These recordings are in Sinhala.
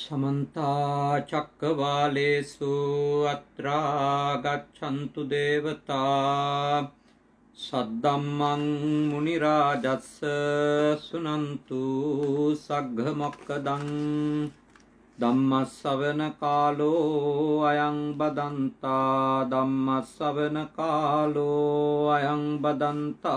शमन्ताचक्रवालेषु अत्रा गच्छन्तु देवता सद्दम्मं मुनिराजस् सुनन्तु सघ्रमक्कदं दम्मसवनकालो अयं वदन्ता दम्मसवनकालो अयं वदन्ता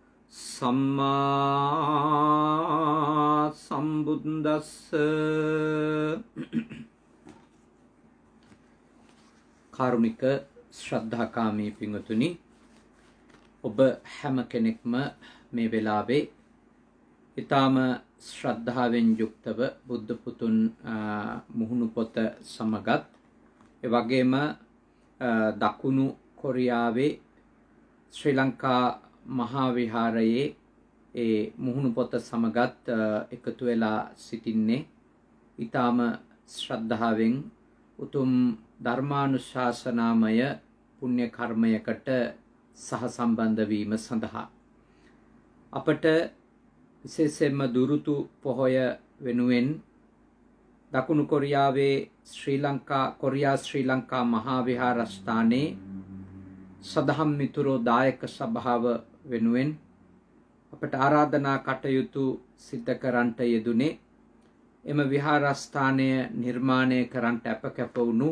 සම්මා සම්බුද්දස්ස කාරුණික ශ්‍රද්ධාකාමී පිංවතුනි ඔබ හැම කෙනෙක්ම මේ වෙලාවේ ඊටාම ශ්‍රද්ධාවෙන් යුක්තව බුද්ධ පුතුන් මුහුණු පොත සමගත් ඒ වගේම දකුණු කොරියාවේ ශ්‍රී ලංකා මහා විහාරයේ ඒ මුහුණු පොත සමගත් එකතු වෙලා සිටින්නේ ඊටාම ශ්‍රද්ධාවෙන් උතුම් ධර්මානුශාසනාමය පුණ්‍ය කර්මයකට සහසම්බන්ධ වීම සඳහා අපට විශේෂයෙන්ම දුරුතු පොහොය වෙනුවෙන් දකුණු කොරියාවේ ශ්‍රී ලංකා කොරියා ශ්‍රී ලංකා මහා විහාරස්ථානයේ සදහම් මිතුරෝ දායක සභාව වෙනුවෙන් අපට ආරාධනා කටයුතු සිද්ධ කරන්නට යෙදුනේ එම විහාරස්ථානය නිර්මාණය කරන්නට අප කැප වුණු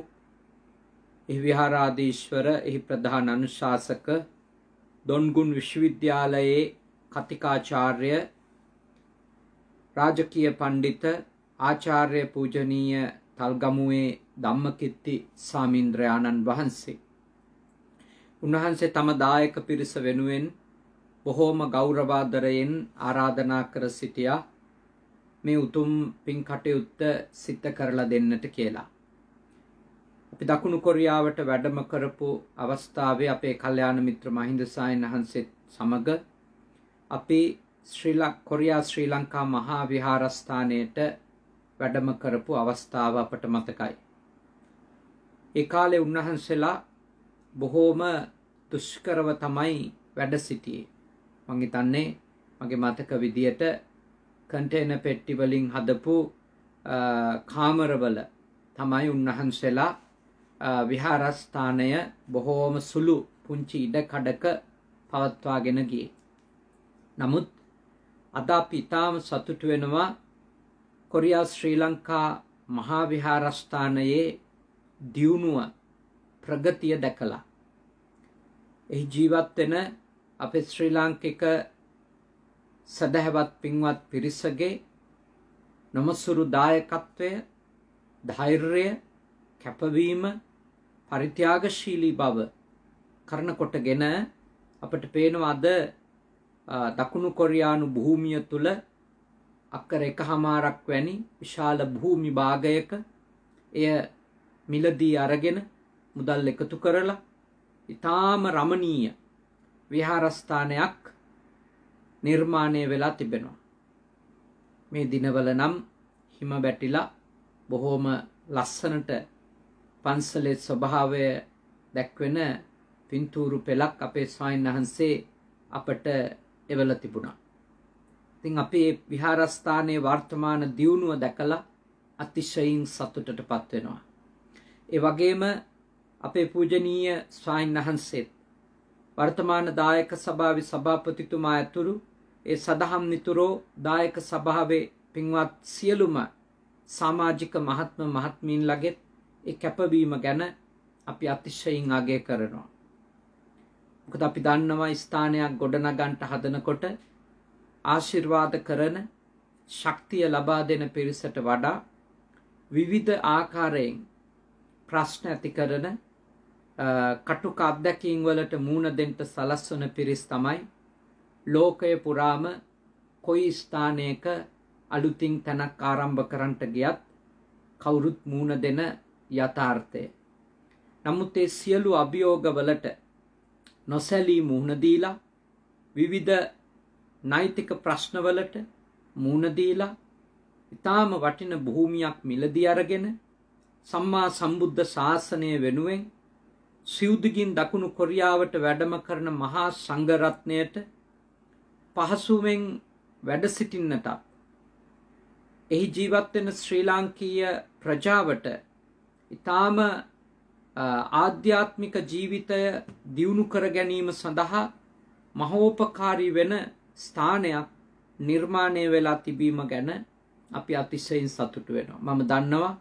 එහි විහාරාධීශ්වර එහි ප්‍රධාන අනුශාසක දොන්ගුන් විශ්වවිද්‍යාලයේ කතිකාචාර්ය රාජකීය පණ්ඩිත ආචාර්ය පූජනීය තල්ගමුවේ ධම්මකිත්ති සාමීන්ද්‍රයාණන් වහන්සේ. උන්වහන්සේ තම දායක පිරිස වෙනුවෙන් බොහෝම ගෞරවාදරයෙන් ආරාධනා කර සිටියා මේ උතුම් පින් කටයුත්ත සිත කරලා දෙන්නට කියලා. අපි දකුණු කොරියාවට වැඩම කරපු අවස්ථාවේ අපේ කල්යාණ මිත්‍ර මහින්ද සායන් වහන්සේත් සමග අපි ශ්‍රී කොරියා ශ්‍රී ලංකා මහා විහාරස්ථානයට වැඩම කරපු අවස්ථාව අපට මතකයි. ඒ කාලේ උන්වහන්සේලා බොහෝම දුෂ්කරව තමයි වැඩ සිටියේ. මං හිතන්නේ මගේ මතක විදියට කන්ටේන පෙට්ටි වලින් හදපු කාමරවල තමයි උන්වහන්සේලා විහාරස්ථානය බොහෝම සුළු පුංචි ඉඩ කඩක පවත්වාගෙන ගියේ. නමුත් අද අපි ඉතාම සතුටු වෙනවා කොරියා ශ්‍රී ලංකා මහා විහාරස්ථානයේ දියුණුව ප්‍රගතිය දැකලා එහි ජීවත් වෙන අපේ ශ්‍රී ලාංකික සදහවත් පින්වත් පිරිසගේ නොමසුරු දායකත්වය ධෛර්යය කැපවීම පරිත්‍යාගශීලී බව කරනකොටගෙන අපට පේනවා අද දකුණු කොරියානු භූමිය තුල අක්කර එකහමාරක් වැනි විශාල භූමි භාගයක එය මිලදී අරගෙන මුදල් එකතු කරලා ඊටාම රමණීය විහාරස්ථානයක් නිර්මාණය වෙලා තිබෙනවා. මේ දිනවල නම් හිම බැටිලා බොහෝම ලස්සනට පන්සලේ ස්වභාවය දැක්වෙන පින්තූරු පෙළක් අපේ ස්වාමීන් වහන්සේ අපට එවල තිබුණා. ඉතින් අපේ විහාරස්ථානයේ වර්තමාන දියුණුව දැකලා අතිශයින් සතුටටපත් වෙනවා. ඒ වගේම අපේ පූජනීය ස්වාමීන් වහන්සේත් වර්තමාන දායක සභාවේ සභාපතිතුමා ඇතුළු ඒ සදහම් නිතුරෝ දායක සභාවේ පින්වත් සියලුම සමාජික මහත්ම මහත්මීන්ලගෙත් ඒ කැපවීම ගැන අපි අතිශයින් අගය කරනවා. මොකද අපි දන්නවා ස්ථානයක් ගොඩනගන්ට හදනකොට ආශිර්වාද කරන ශක්තිය ලබා දෙන පිරිසට වඩා විවිධ ආකාරයෙන් ප්‍රශ්න ඇති කරන කටුක අත්දැකීම් වලට මූණ දෙන්න සලස්වන පිරිස් තමයි ලෝකය පුරාම කොයි ස්ථානයක අලුතින් තැනක් ආරම්භ කරන්නට ගියත් කවුරුත් මූණ දෙන යථාර්ථය. නමුත් ඒ සියලු අභියෝගවලට නොසැලී මුහුණ දීලා විවිධ නෛතික ප්‍රශ්නවලට මුහුණ දීලා ඊටාම වටින භූමියක් මිලදී අරගෙන සම්මා සම්බුද්ධ ශාසනය වෙනුවෙන් සිවුදුගින් දකුණු කොරියාවට වැඩම කරන මහා සංඝරත්නයට පහසුවෙන් වැඩ සිටින්නටත් එහි ජීවත් වෙන ශ්‍රී ලාංකීය ප්‍රජාවට ඊටාම ආධ්‍යාත්මික ජීවිතය දියුණු කර ගැනීම සඳහා මහෝපකාරී වෙන ස්ථානයක් නිර්මාණය වෙලා තිබීම ගැන අපි අතිශයින් සතුටු වෙනවා. මම දන්නවා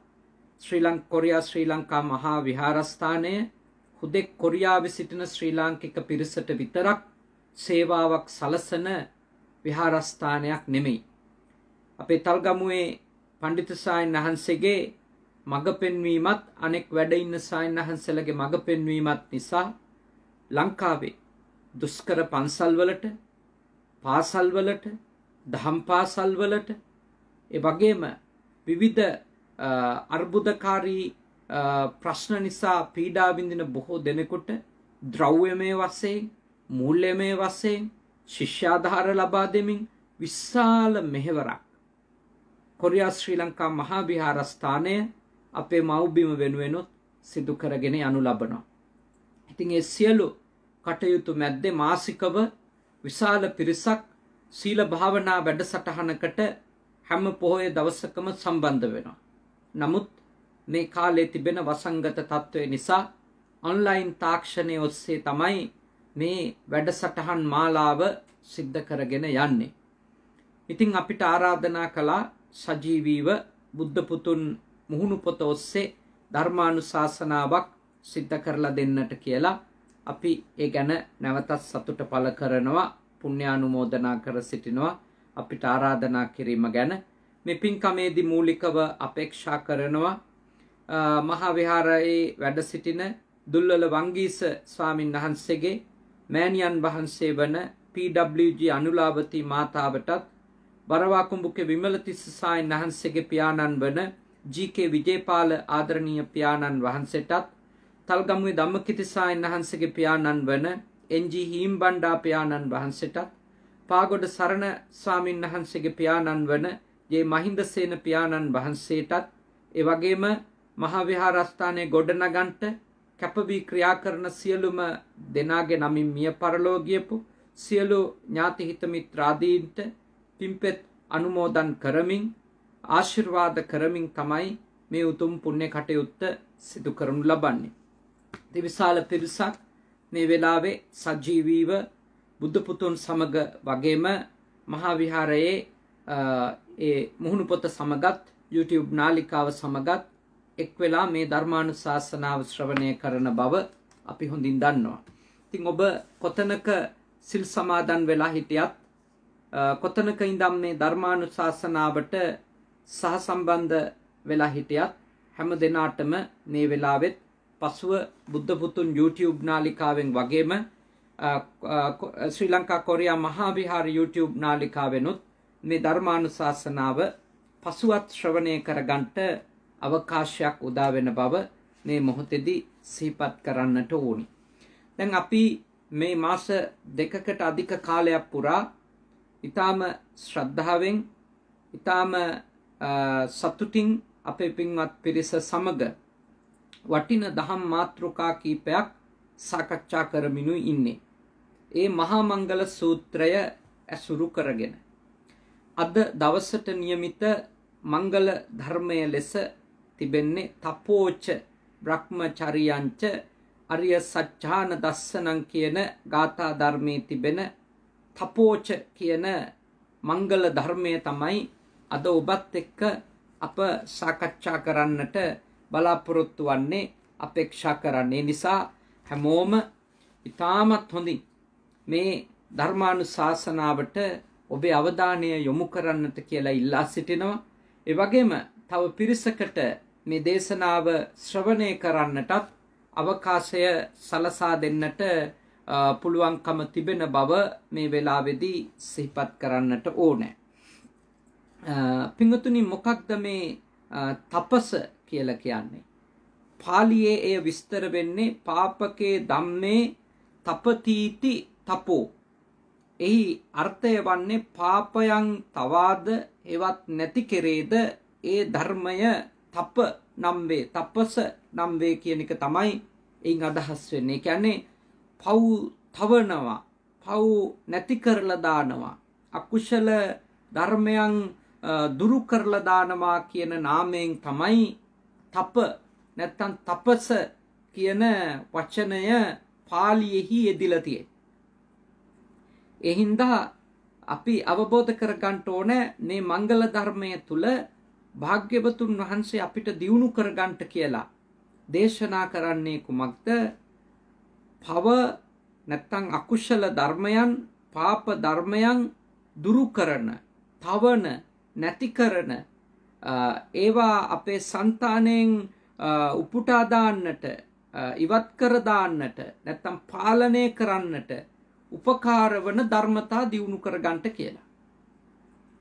ශ්‍රී ලංක කොරියා ශ්‍රී ලංකා මහා විහාරස්ථානයේ හුදෙක් කොරියාවේ සිටින ශ්‍රී ලාංකික පිරිසට විතරක් සේවාවක් සලසන විහාරස්ථානයක් නෙමෙයි. අපේ තල්ගමුවේ පඬිතු සායන් වහන්සේගේ මඟ පෙන්වීමත් අනෙක් වැඩ ඉන්න සායන් වහන්සේලගේ මඟ පෙන්වීමත් නිසා ලංකාවේ දුෂ්කර පන්සල්වලට පාසල්වලට දහම් පාසල්වලට ඒ වගේම විවිධ අර්බුදකාරී ප්‍රශ්න නිසා පීඩා විඳින බොහෝ දෙනෙකුට ද්‍රව්‍යමය වශයෙන් මූල්‍යමය වශයෙන් ශිෂ්‍යාධාර ලබා දෙමින් විශාල මෙහෙවරක් කොරියා ශ්‍රී ලංකා මහා විහාරස්ථානය අපේ මව්බිම වෙනුවෙනුත් සිදු කරගෙන යනු ලබනවා. ඉතින් ඒ සියලු කටයුතු මැද්දේ මාසිකව විශාල පිරිසක් සීල භාවනා වැඩසටහනකට හැම පොහොය දවසකම සම්බන්ධ වෙනවා. නමුත් මේ කාලේ තිබෙන වසංගත తত্ত্বය නිසා ඔන්ලයින් තාක්ෂණය ඔස්සේ තමයි මේ වැඩසටහන් මාලාව සිද්ධ කරගෙන යන්නේ. ඉතින් අපිට ආරාධනා කළා සජීවීව බුද්ධ පුතුන් මුහුණු පොත ඔස්සේ ධර්මානුශාසනාවක් සිද්ධ කරලා දෙන්නට කියලා අපි ඒ ගැන නැවතත් සතුට පළ කරනවා පුණ්‍යානුමෝදනා කර සිටිනවා අපිට ආරාධනා කිරීම ගැන මේ පින්කමේදී මූලිකව අපේක්ෂා කරනවා මහාවිහාරයේ වැඩ සිටින දුල්වල වංගීස ස්වාමින් වහන්සේගේ මෑණියන් වහන්සේ වන PWG අනුලාවති මාතාවටත් බරවාකුඹුකේ විමලතිස්ස සායන් වහන්සේගේ පියාණන් වන ජී.කේ. විජේපාල ආදරණීය පියාණන් වහන්සේටත් තල්ගමුවේ ධම්මකිති සායන් වහන්සේගේ පියාණන් වන එන්.ජී. හීම්බණ්ඩා පියාණන් වහන්සේටත් පාගොඩ සරණ ස්වාමින් වහන්සේගේ පියාණන් වන ජේ මහින්දසේන පියාණන් වහන්සේටත් ඒ වගේම මහාවිහාරස්ථානය ගොඩනගන්ට කැපවී ක්‍රියා කරන සියලුම දෙනාගේ නමින් මිය පරලෝගියපු සියලු ඥාතිහිතමිත්‍රාදීන්ට පිම්පෙත් අනුමෝදන් කරමින් ආශිර්වාද කරමින් තමයි මේ උතුම් පුණ්‍ය කටයුත්ත සිදු කරනු ලබන්නේ. දිවිශාල පිරිසක් මේ වෙලාවේ සජීවීව බුද්ධ පුතුන් සමග වගේම මහා විහාරයේ ඒ මුහුණු පොත සමගත් YouTube නාලිකාව සමගත් එක් වෙලා මේ ධර්මානුශාසනාව ශ්‍රවණය කරන බව අපි හොඳින් දන්නවා. ඉතින් ඔබ කොතනක සිල් සමාදන් වෙලා හිටියත් කොතනක ඉඳන් මේ ධර්මානුශාසනාවට සහසම්බන්ධ වෙලා හිටියත් හැම දිනාටම මේ වෙලාවෙත් පසුව බුද්ධ පුතුන් YouTube නාලිකාවෙන් වගේම ශ්‍රී ලංකා කොරියා මහා විහාර YouTube නාලිකාවෙනුත් මේ ධර්මානුශාසනාව පසුවත් ශ්‍රවණය කරගන්නට අවකාශයක් උදා වෙන බව මේ මොහොතේදී සිහිපත් කරන්නට ඕනි. දැන් අපි මේ මාස දෙකකට අධික කාලයක් පුරා ඊටාම ශ්‍රද්ධාවෙන් ඊටාම සතුටින් අපේ පින්වත් පිරිස සමග වටින දහම් මාත්‍රිකා කීපයක් සාකච්ඡා කරමිනු ඉන්නේ. ඒ මහා මංගල සූත්‍රය ඇසුරු කරගෙන අද දවසට નિયમિત මංගල ධර්මය ලෙස තිබෙන්නේ තපෝච බ්‍රහ්මචරියංච අරිය සත්‍යාන දස්සනං කියන ගාථා ධර්මයේ තිබෙන තපෝච කියන මංගල ධර්මය තමයි අද ඔබත් එක්ක අප සාකච්ඡා කරන්නට බලාපොරොත්තු වන්නේ අපේක්ෂා කරන්නේ නිසා හැමෝම ඉතාමත් හොඳින් මේ ධර්මානුශාසනාවට ඔබේ අවධානය යොමු කරන්නට කියලා ඉල්ලා සිටිනවා. ඒ වගේම තව පිරිසකට මේ දේශනාව ශ්‍රවණය කරන්නටත් අවකාශය සලසා දෙන්නට පුළුවන්කම තිබෙන බව මේ වෙලාවේදී සිහිපත් කරන්නට ඕනේ. පිංගුතුනි මොකක්ද මේ තපස කියලා කියන්නේ? පාලියේ එය විස්තර වෙන්නේ පාපකේ ධම්මේ තපතීති තපෝ. එහි අර්ථය වන්නේ පාපයන් තවාද එවත් නැති කෙරේද ඒ ධර්මය තප්ප නම් වේ තප්පස නම් වේ කියන එක තමයි එයින් අදහස් වෙන්නේ. කියන්නේ පව් තවනවා. පව් නැති කරලා දානවා. අකුශල ධර්මයන් දුරු කරලා දානවා කියන නාමයෙන් තමයි තප නැත්තම් තපස කියන වචනය පාලියෙහි යෙදිලා තියෙන්නේ. එහින්දා අපි අවබෝධ කරගන්න ඕනේ මේ මංගල ධර්මයේ තුල භාග්‍යවතුන් වහන්සේ අපිට දියුණු කරගන්නට කියලා දේශනා කරන්නේ කුමක්ද? පව නැත්තම් අකුශල ධර්මයන්, පාප ධර්මයන් දුරු කරන, තවන, නැති කරන ඒවා අපේ సంతාණයෙන් උපුටා දාන්නට, ඉවත් කර දාන්නට, නැත්තම් පාලනය කරන්නට උපකාර වන ධර්මතා දියුණු කරගන්නට කියලා.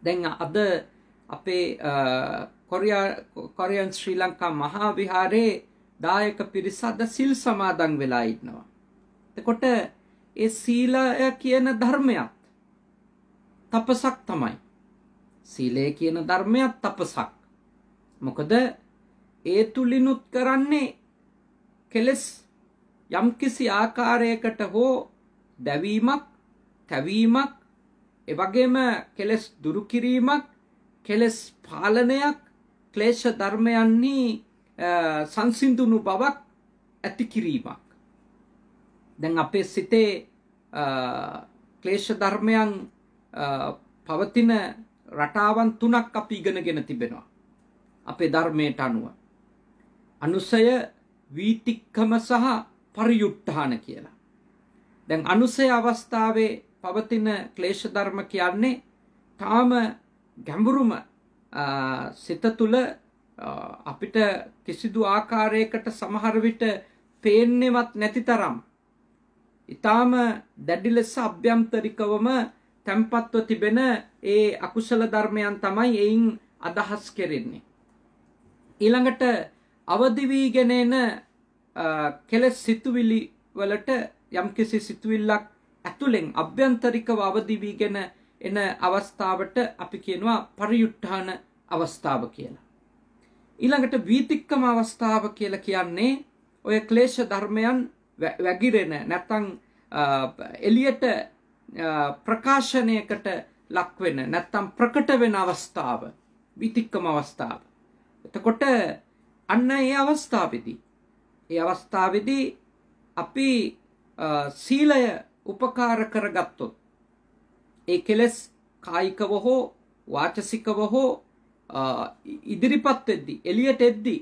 දැන් අද අපේ කොරයා කොරියන් ශ්‍රී ලංකා මහා විහාරයේ දායක පිරිසද සිල් සමාදන් වෙලා ඉන්නවා. එතකොට ඒ සීලය කියන ධර්මයක් තපසක් තමයි. සීලය කියන ධර්මයක් තපසක්. මොකද ඒ තුලිනුත් කරන්නේ කෙලස් යම්කිසි ආකාරයකට හෝ දැවීමක්, තැවීමක්, එවැගේම කෙලස් දුරු කිරීමක් කෙලෙස් පාලනයක් ක්ලේෂ ධර්මයන්හි සංසිින්දුුණු බවක් ඇති කිරීමක්. දැන් අපේ සිතේ ක්ලේෂ ධර්මයන් පවතින රටාවන් තුනක් අපි ඉගෙනගෙන තිබෙනවා. අපේ ධර්මයට අනුව. අනුසය වීතික්කම සහ පරියුට්ටාන කියලා. දැන් අනුසය අවස්ථාවේ පවතින ක්ලේෂ ධර්ම කියන්නේ තාම ගැඹුරුම සිත තුළ අපිට කිසිදු ආකාරයකට සමහරවිට පේන්නෙවත් නැති තරම්. ඉතාම දැඩි ලෙස අභ්‍යන්තරිකවම තැම්පත්ව තිබෙන ඒ අකුසල ධර්මයන් තමයි එයින් අදහස් කෙරෙන්නේ. ඊළඟට අවදිවීගෙන එන කෙලෙස් සිතුවිලි වලට යම්කිසි සිතුවිල්ලක් ඇතුළෙන් අභ්‍යන්තරිකව අවදිවීගෙන එන අවස්ථාවට අපි කියනවා පරියුට්ඨාන අවස්ථාව කියලා. ඊළඟට වීතික්කම අවස්ථාව කියලා කියන්නේ ඔය ක්ලේශ ධර්මයන් වැගිරෙන නැත්තම් එළියට ප්‍රකාශනයකට ලක් වෙන නැත්තම් ප්‍රකට වෙන අවස්ථාව විතික්කම අවස්ථාව. එතකොට අන්න ඒ අවස්ථාවේදී ඒ අවස්ථාවේදී අපි සීලය උපකාර කරගත්තොත් ඒ කෙලෙස් කායිකව හෝ වාචසිකව හෝ ඉදිරිපත් එද්දි එළියට එද්දි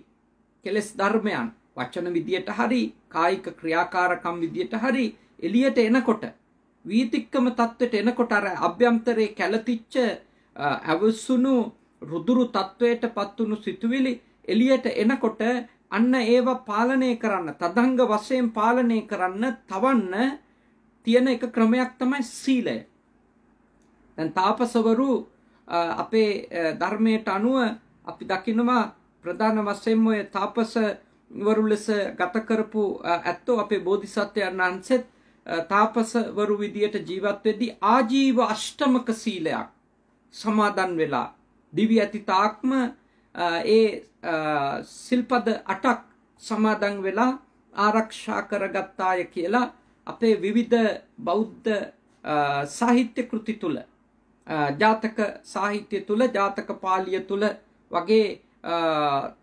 කෙලෙස් ධර්මයන් වචන විදියට හරි කායික ක්‍රියාකාරකම් විදියට හරි එළියට එනකොට වීතික්කම தത്വෙට එනකොට අර අභ්‍යන්තරේ කැළතිච්ච අවසුණු රුදුරු தത്വයට පත්තුණු සිතුවිලි එළියට එනකොට අන්න ඒව පාලනය කරන්න තදංග වශයෙන් පාලනය කරන්න තවන්න තියෙන එක ක්‍රමයක් තමයි සීලය දැන් තාපසවරු අපේ ධර්මයට අනුව අපි දකිනවා ප්‍රධාන වශයෙන්ම ඔය තාපසවරු ලෙස ගත කරපු ඇත්තෝ අපේ බෝධිසත්වයන් වහන්සේත් තාපසවරු විදියට ජීවත් වෙද්දී ආජීව අෂ්ටමක සීලයක් සමාදන් වෙලා දිවි ඇති තාක්ම ඒ සිල්පද අටක් සමාදන් වෙලා ආරක්ෂා කරගත්තාය කියලා අපේ විවිධ බෞද්ධ සාහිත්‍ය කෘති තුළ ජාතක සාහිත්‍ය තුළ ජාතක පාලිය තුළ වගේ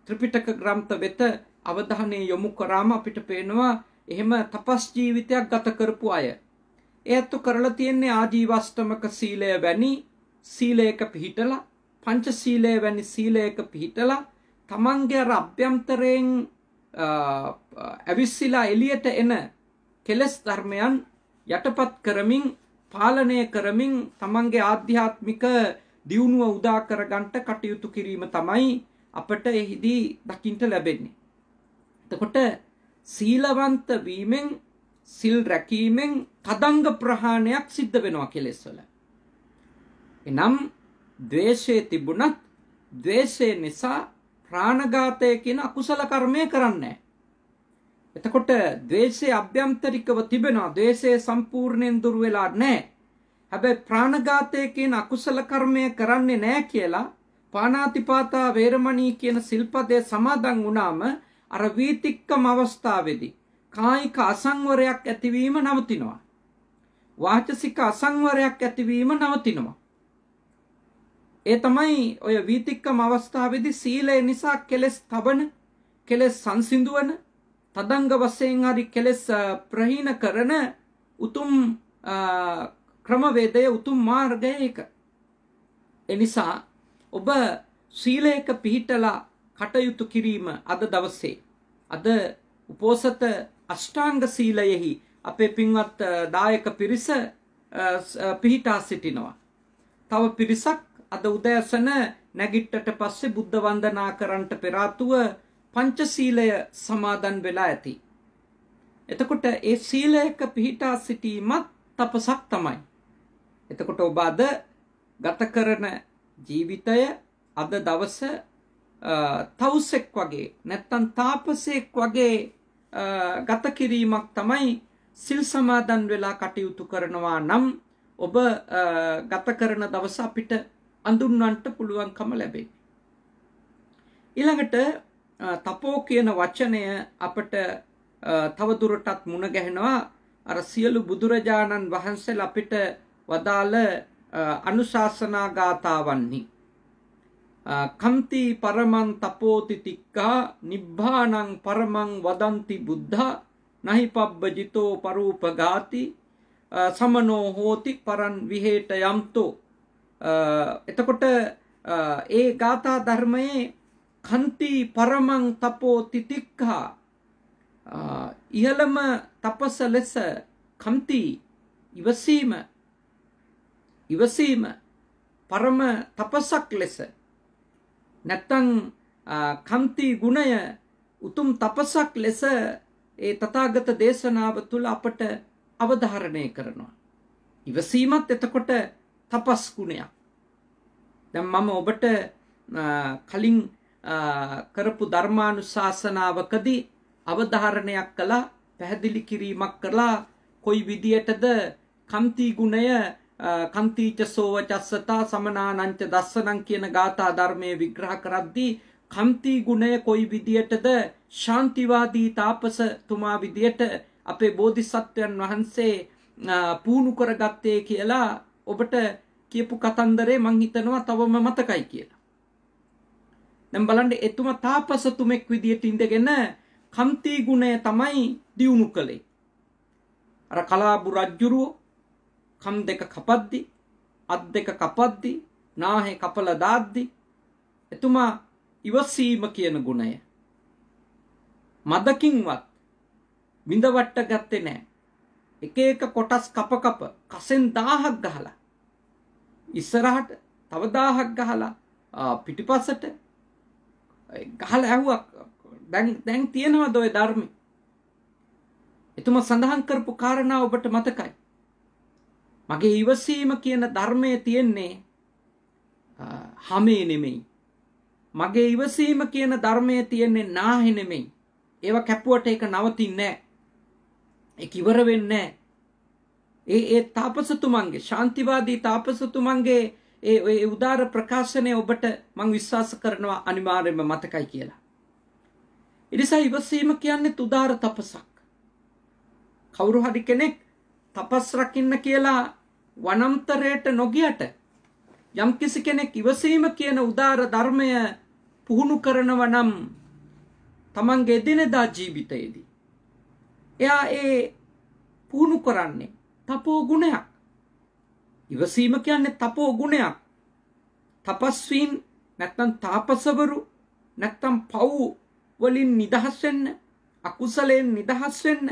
ත්‍රිපිටක ග්‍රන්ථ වෙත අවධානය යොමු කරාම අපිට පේනවා එහෙම තපස් ජීවිතයක් ගත කරපු අය. ඒත්තු කරලා තියෙන්නේ ආජීවස්ථමක සීලය වැනි සීලයක පිහිටලා පංච සීලය වැනි සීලයක පිහිටලා තමන්ගේ රභ්‍යන්තරයෙන් ඇවිස්සිලා එලියට එන කෙලෙස් ධර්මයන් යටපත් කරමින් පාලනය කරමින් තමන්ගේ ආධ්‍යාත්මික දියුණුව උදා කරගන්නට කටයුතු කිරීම තමයි අපට එහිදී දකින්ට ලැබෙන්නේ. එතකොට සීලවන්ත වීමෙන් සිල් රැකීමෙන් තදංග ප්‍රහාණයක් සිද්ධ වෙනවා කෙලෙස්වල. එනම් ද්වේෂය තිබුණත් ද්වේෂය නිසා ප්‍රාණඝාතය කියන අකුසල කර්මය කරන්නේ එතකොට ද්වේෂය අභ්‍යන්තරිකව තිබෙනවා. ද්වේෂය සම්පූර්ණයෙන් දුර වෙලා නැහැ. හැබැයි ප්‍රාණඝාතය කියන අකුසල කර්මය කරන්නේ නැහැ කියලා පාණාතිපාතා වේරමණී කියන සිල්පදේ සමාදන් වුණාම අර වීතික්කම අවස්ථාවේදී කායික අසංවරයක් ඇතිවීම නවතිනවා. වාචසික අසංවරයක් ඇතිවීම නවතිනවා. ඒ තමයි ඔය වීතික්කම අවස්ථාවේදී සීලය නිසා කෙලෙස් තබන, කෙලෙස් සංසිඳුවන, තදංග වශයෙන් හරි කෙලෙස් ප්‍රහීන කරන උතුම් ක්‍රමවේදය උතුම් මාර්ගය එක. එනිසා ඔබ සීලයක පිහිටලා කටයුතු කිරීම අද දවසේ අද උපෝසත අෂ්ටාංග සීලයෙහි අපේ පින්වත් දායක පිරිස පිහිටා සිටිනවා. තව පිරිසක් අද උදෑසන නැගිට්ටට පස්සේ බුද්ධ වන්දනා කරන්නට පෙර පංචශීලය සමාදන් වෙලා ඇති. එතකොට ඒ සීලයක පිහිටා සිටීමත් තපසක් තමයි. එතකොට ඔබ අද ගත කරන ජීවිතය අද දවස තවුසෙක් වගේ නැත්තම් තාපසයෙක් වගේ ගත කිරීමක් තමයි සිල් සමාදන් වෙලා කටයුතු කරනවා නම් ඔබ ගත කරන දවස අපිට අඳුන්වන්නට පුළුවන්කම ලැබේ. ඊළඟට තපෝ කියන වචනය අපට තවදුරටත් මුණ ගැහෙනවා අර සියලු බුදුරජාණන් වහන්සේ අපිට වදාළ අනුශාසනා ගාතාවන්හි කම්ති පරමං තපෝති තික්කා නිබ්බාණං පරමං වදන්ති බුද්ධා නහි පබ්බජිතෝ පරූපගාති සමනෝ හෝති පරන් විහෙට යම්තෝ එතකොට ඒ ගාථා ධර්මයේ කන්ති පරමං තපෝ තිතික්හා ඉහළම තපස ලෙස කම්ති ඉවසීම ඉවසීම පරම තපසක් ලෙස නැත්තං කම්ති ගුණය උතුම් තපසක් ලෙස ඒ තථාගත දේශනාව තුළ අපට අවධාරණය කරනවා. ඉවසීමත් එතකොට තපස් ගුණයක්. දැන් මම ඔබට කලින් කරපු ධර්මානුශාසනාවකදී අවධාරණයක් කළා පැහැදිලි කිරීමක් කළා කොයි විදියටද කම්ති ගුණය කන්තිච සෝවචස්සතා සමනානංච දස්සනං කියන ගාථා ධර්මයේ විග්‍රහ කරද්දී කම්ති ගුණය කොයි විදියටද ශාන්තිවාදී තාපසතුමා විදියට අපේ බෝධිසත්වයන් වහන්සේ පුහුණු කරගත්තේ කියලා ඔබට කියපු කතන්දරේ මං හිතනවා තවම මතකයි කියලා. දැන් බලන්න එතුමා තාපසතුමෙක් විදියට ඉඳගෙන කන්ති ගුණය තමයි දියුණු කළේ අර කලාබු රජ්ජුරුව කම් දෙක කපද්දි අත් දෙක කපද්දි නාහේ කපල දාද්දි එතුමා ඉවසීම කියන ගුණය මදකින්වත් විඳවට්ට ගත්තේ නෑ එක එක කොටස් කප කප කසෙන් දාහක් ගහලා ඉස්සරහට තව දාහක් ගහලා පිටිපස්සට ගහල ඇහුවක් දැන් දැන් තියෙනවා දොය ධර්මි එතුම සඳහන් කරපු කාරණා ඔබට මතකයි මගේ ඉවසීම කියන ධර්මය තියෙන්නේ හමේ නෙමෙයි මගේ ඉවසීම කියන ධර්මය තියෙන්නේ නාහෙ නෙමෙයි ඒව කැපුවට එක නවතින්නේ ඒක ඉවර වෙන්නේ ඒ ඒ තාපසතුමන්ගේ ශාන්තිවාදී තාපසතුමන්ගේ ඒ උදාර ප්‍රකාශනය ඔබට මං විශ්වාස කරනවා අනිවාර්යෙන්ම මතකයි කියලා. ඉනිසා ඉවසීම කියන්නේ උදාර තපසක්. කවුරු හරි කෙනෙක් තපස් රකින්න කියලා වනන්තරයට නොගියට යම් කිසි කෙනෙක් ඉවසීම කියන උදාර ධර්මය පුහුණු කරනව නම් තමන්ගේ එදිනෙදා ජීවිතයේදී එයා ඒ පුහුණු කරන්නේ තපෝ ගුණයක් ඉවසීම කියන්නේ තපෝ ගුණයක්. තපස්වීන් නැත්නම් තාපසවරු නැත්නම් පව් වලින් නිදහස් වෙන්න, අකුසලෙන් නිදහස් වෙන්න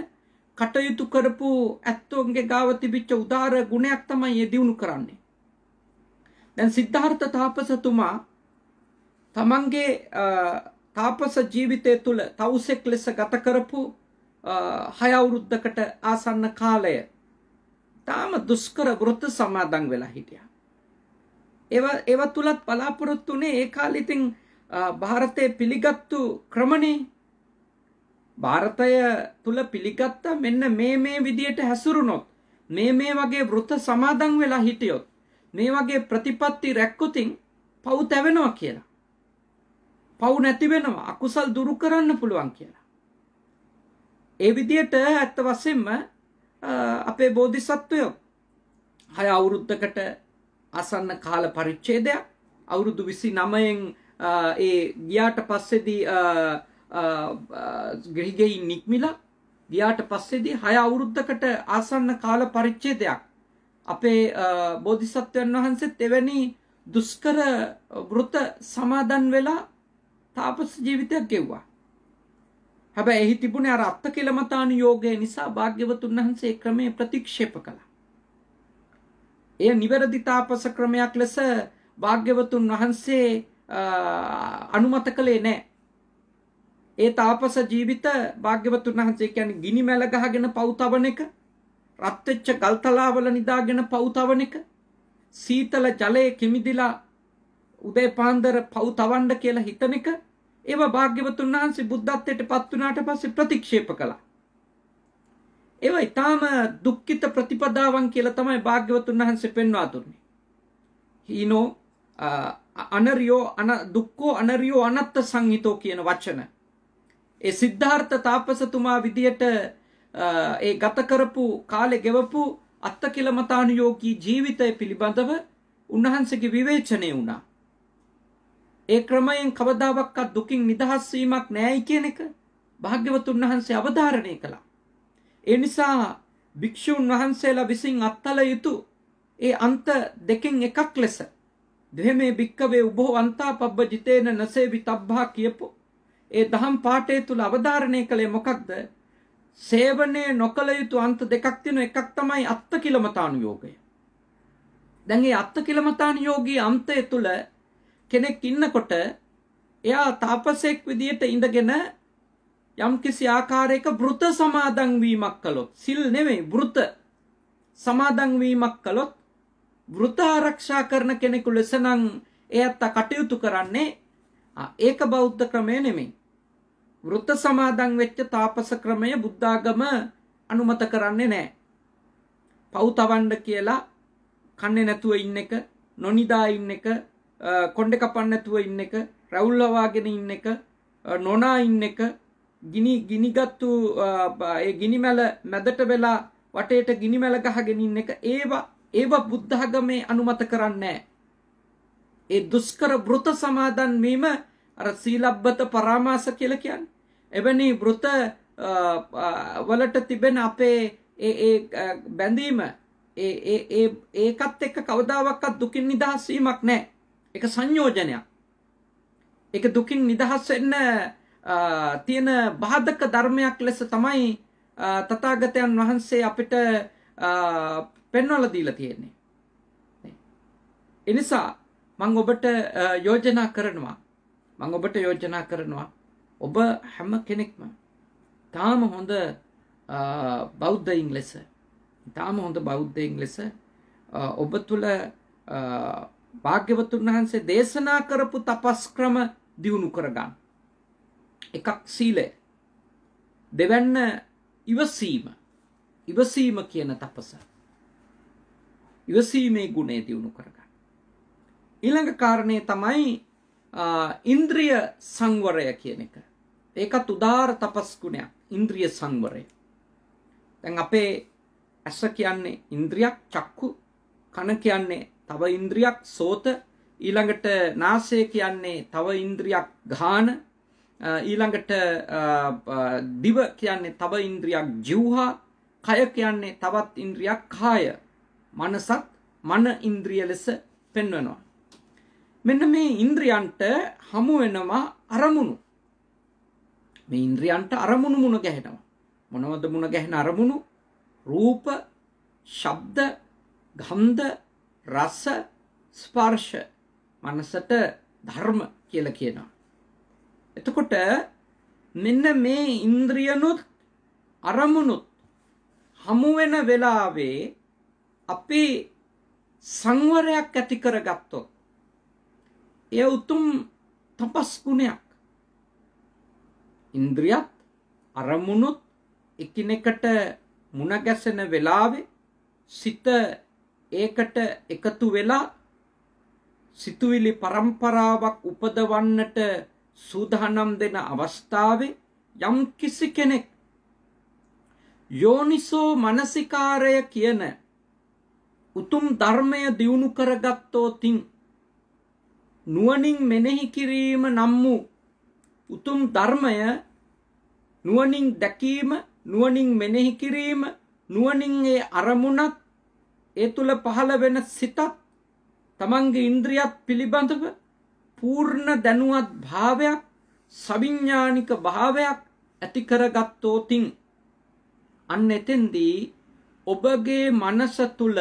කටයුතු කරපු ඇත්තෝන්ගේ ගාව තිබිච්ච උදාර ගුණයක් තමයි ඒ දිනු කරන්නේ. දැන් සිද්ධාර්ථ තාපසතුමා තමන්ගේ තාපස ජීවිතය තුළ තවුසෙක් ලෙස ගත කරපු හය අවුරුද්දකට ආසන්න කාලය තාම දුෂ්කර වෘත සමාදන් වෙලා හිටියා. ඒවා ඒවා තුලත් බලාපොරොත්තු උනේ ඒ කාලේ ඉතින් ಭಾರತයේ පිළිගත්තු ක්‍රමනේ ಭಾರತය තුල පිළිගත්ත මෙන්න මේ මේ විදියට හැසිරුණොත් මේ මේ වගේ වෘත සමාදන් වෙලා හිටියොත් මේ වගේ ප්‍රතිපත්ති රැක්කුතින් පව් තැවෙනවා කියලා. පව් නැති වෙනවා අකුසල් දුරු කරන්න පුළුවන් කියලා. ඒ විදියට ඇත්ත වශයෙන්ම අපේ බෝධිසත්වයෝ හය අවුරුද්ධකට අසන්න කාල පරිච්ඡේදයක් අවුරුදු විසි නමයෙන් ඒ ගියාට පස්සෙදී ග්‍රහිගෙයින් නික්මිලා ගියාට පස්සෙදී හය අවුරුද්ධකට ආසන්න කාල පරිච්ඡේදයක් අපේ බෝධිසත්වයන් වහන්සේත් එවැනි දුෂ්කර වෘත සමාදන් වෙලා තාපස ජීවිතයක් ගෙව්වා හැබැයි එහි තිබුණේ අර අත්ත කෙලමතාන යෝගය නිසා භාග්‍යවතුන් වහන්සේ ක්‍රමය ප්‍රතික්ෂේප කළා. එය නිවැරදි තාපස ක්‍රමයක් ලෙස භාග්‍යවතුන් වහන්සේ අනුමත කළේ නැහැ. ඒ තාපස ජීවිත භාග්‍යවතුන් වහන්සේ කියන්නේ ගිනි මැල ගහගෙන පවුතවන එක, රත් වෙච්ච ගල්තලාවල නිදාගෙන පවුතවන එක, සීතල ජලයේ කිමිදිලා උදේ පාන්දර පවුතවන්න කියලා හිතන එක ඒව භාග්‍යවතුන් වහන්සේ බුද්ධත්වයට පත් වුණාට පස්සේ ප්‍රතික්ෂේප කළා. ඒව ඊටාම දුක්ඛිත ප්‍රතිපදාවන් කියලා තමයි භාග්‍යවතුන් වහන්සේ පෙන්වා දුන්නේ. හීනෝ අනරියෝ අන දුක්ඛෝ අනරියෝ අනත්ත සංහිතෝ කියන වචන. ඒ සිද්ධාර්ථ තාපසතුමා විදියට ඒ ගත කරපු කාලේ ගෙවපු අත්ත කිලමතානුයෝගී ජීවිතය පිළිබඳව උන්වහන්සේගේ විවේචනය වුණා. ඒ ක්‍රමයෙන් කවදාවක්වත් දුකින් නිදහස් වීමක් නැහැයි කියන එක භාග්‍යවතුන් වහන්සේ අවධාරණය කළා. ඒ නිසා භික්ෂුන් වහන්සේලා විසින් අත්හල යුතු ඒ අන්ත දෙකෙන් එකක් ලෙස දෙමේ භික්කවේ උබෝ අන්තා පබ්බජිතේන නසේවි තබ්බා කියපු ඒ දහම් පාඨය තුල අවධාරණය කළේ මොකක්ද? සේවනයේ නොකල යුතු අන්ත දෙකක් තියෙන එකක් තමයි අත්ති කිලමතාණු යෝගය. දැන් මේ අත්ති කිලමතාණු යෝගී අන්තය තුල කෙනෙක් ඉන්නකොට එයා තාපසෙක් විදියට ඉඳගෙන යම් කිසි ආකාරයක වෘත සමාදන් වීමක් කළොත් සිල් නෙමෙයි වෘත සමාදන් වීමක් කළොත් වෘත ආරක්ෂා කරන කෙනෙකු ලෙස නම් එයත් කටයුතු කරන්නේ ඒක බෞද්ධ ක්‍රමය නෙමෙයි වෘත සමාදන් වෙච්ච තාපස ක්‍රමය බුද්ධාගම අනුමත කරන්නේ නැහැ පව් තවන්න කියලා කන්නේ නැතුව ඉන්න එක නොනිදා ඉන්න එක කොණ්ඩ කපන්නැතුව ඉන්න එක රැවුල්ලවාගෙන ඉන්න එක නොනා ඉන්න එක ගිනි ගිනිගත්තු ඒ ගිනිමැල මැදට වෙලා වටේට ගිනිමැල ගහගෙන ඉන්න එක ඒවා ඒවා බුද්ධාගමේ අනුමත කරන්නේ ඒ දුෂ්කර වෘත සමාදන් වීම අර සීලබ්බත පරාමාස කියලා කියන්නේ. එවැනි වෘත වලට තිබෙන අපේ ඒ ඒ බැඳීම ඒ ඒකත් එක්ක කවදාවක්වත් දුකින් නිදහස් වීමක් නැහැ. එක සංයෝජනයක් එක දුකින් නිදහස් වෙන්න තියෙන බාධක ධර්මයක් ලෙස තමයි තථාගතයන් වහන්සේ අපිට පෙන්වලා දීලා තියෙන්නේ. එනිසා මම ඔබට යෝජනා කරනවා මම ඔබට යෝජනා කරනවා ඔබ හැම කෙනෙක්ම තාම හොඳ බෞද්ධයින් ලෙස තාම හොඳ බෞද්ධයින් ලෙස ඔබ තුල භාග්‍යවතුන් වහන්සේ දේශනා කරපු තපස් ක්‍රම දියුණු කරගන්න. එකක් සීලය. දෙවැන්න ඉවසීම. ඉවසීම කියන තපස. ඉවසීමේ ගුණය දියුණු කරගන්න. ඊළඟ කාරණය තමයි ඉන්ද්‍රිය සංවරය කියන එක. ඒකත් උදාාර තපස් ගුණයක්. ඉන්ද්‍රිය සංවරය. දැන් අපේ ඇස කියන්නේ ඉන්ද්‍රියක්, චක්කු, කන කියන්නේ තව ඉන්ද්‍රියක් සෝත ඊළඟට නාසය කියන්නේ තව ඉන්ද්‍රියක් ගාන ඊළඟට දිව කියන්නේ තව ඉන්ද්‍රියක් ජීවහා කය කියන්නේ තවත් ඉන්ද්‍රියක් කාය මනසත් මන ඉන්ද්‍රිය ලෙස පෙන්වනවා මෙන්න මේ ඉන්ද්‍රියන්ට හමු වෙනවා අරමුණු මේ ඉන්ද්‍රියන්ට අරමුණු මුණ ගැහෙනවා මොනවද මුණ ගැහෙන අරමුණු රූප ශබ්ද ගන්ධ රස ස්පර්ශ මනසට ධර්ම කියලා කියනවා. එතකොට මෙන්න මේ ඉන්ද්‍රියනුත් අරමුණුත් හමු වෙන වෙලාවේ අපි සංවරයක් ඇති කරගත්තොත් ඒ උතුම් තපස් ගුණයක් ඉන්ද්‍රියත් අරමුණුත් එකිනෙකට මුණ ගැසෙන වෙලාවේ සිත ඒකට එකතු වෙලා සිතුවිලි પરම්පරාවක් උපදවන්නට සූදානම් දෙන අවස්ථාවේ යම් කිසි කෙනෙක් යෝනිසෝ මනසිකාරය කියන උතුම් ධර්මය දියුණු කරගත්තෝතින් නුවණින් මෙනෙහි කිරීම නම් වූ උතුම් ධර්මය නුවණින් දැකීම නුවණින් මෙනෙහි කිරීම නුවණින් ඒ අරමුණක් ඒ තුළ පහළ වෙන සිතත් තමන්ගේ ඉන්ද්‍රියත් පිළිබඳව පූර්ණ දැනුවත් භාවයක් සවිඥානික භාවයක් ඇති කරගත්තෝතින් අන්න එතෙන්දී ඔබගේ මනස තුල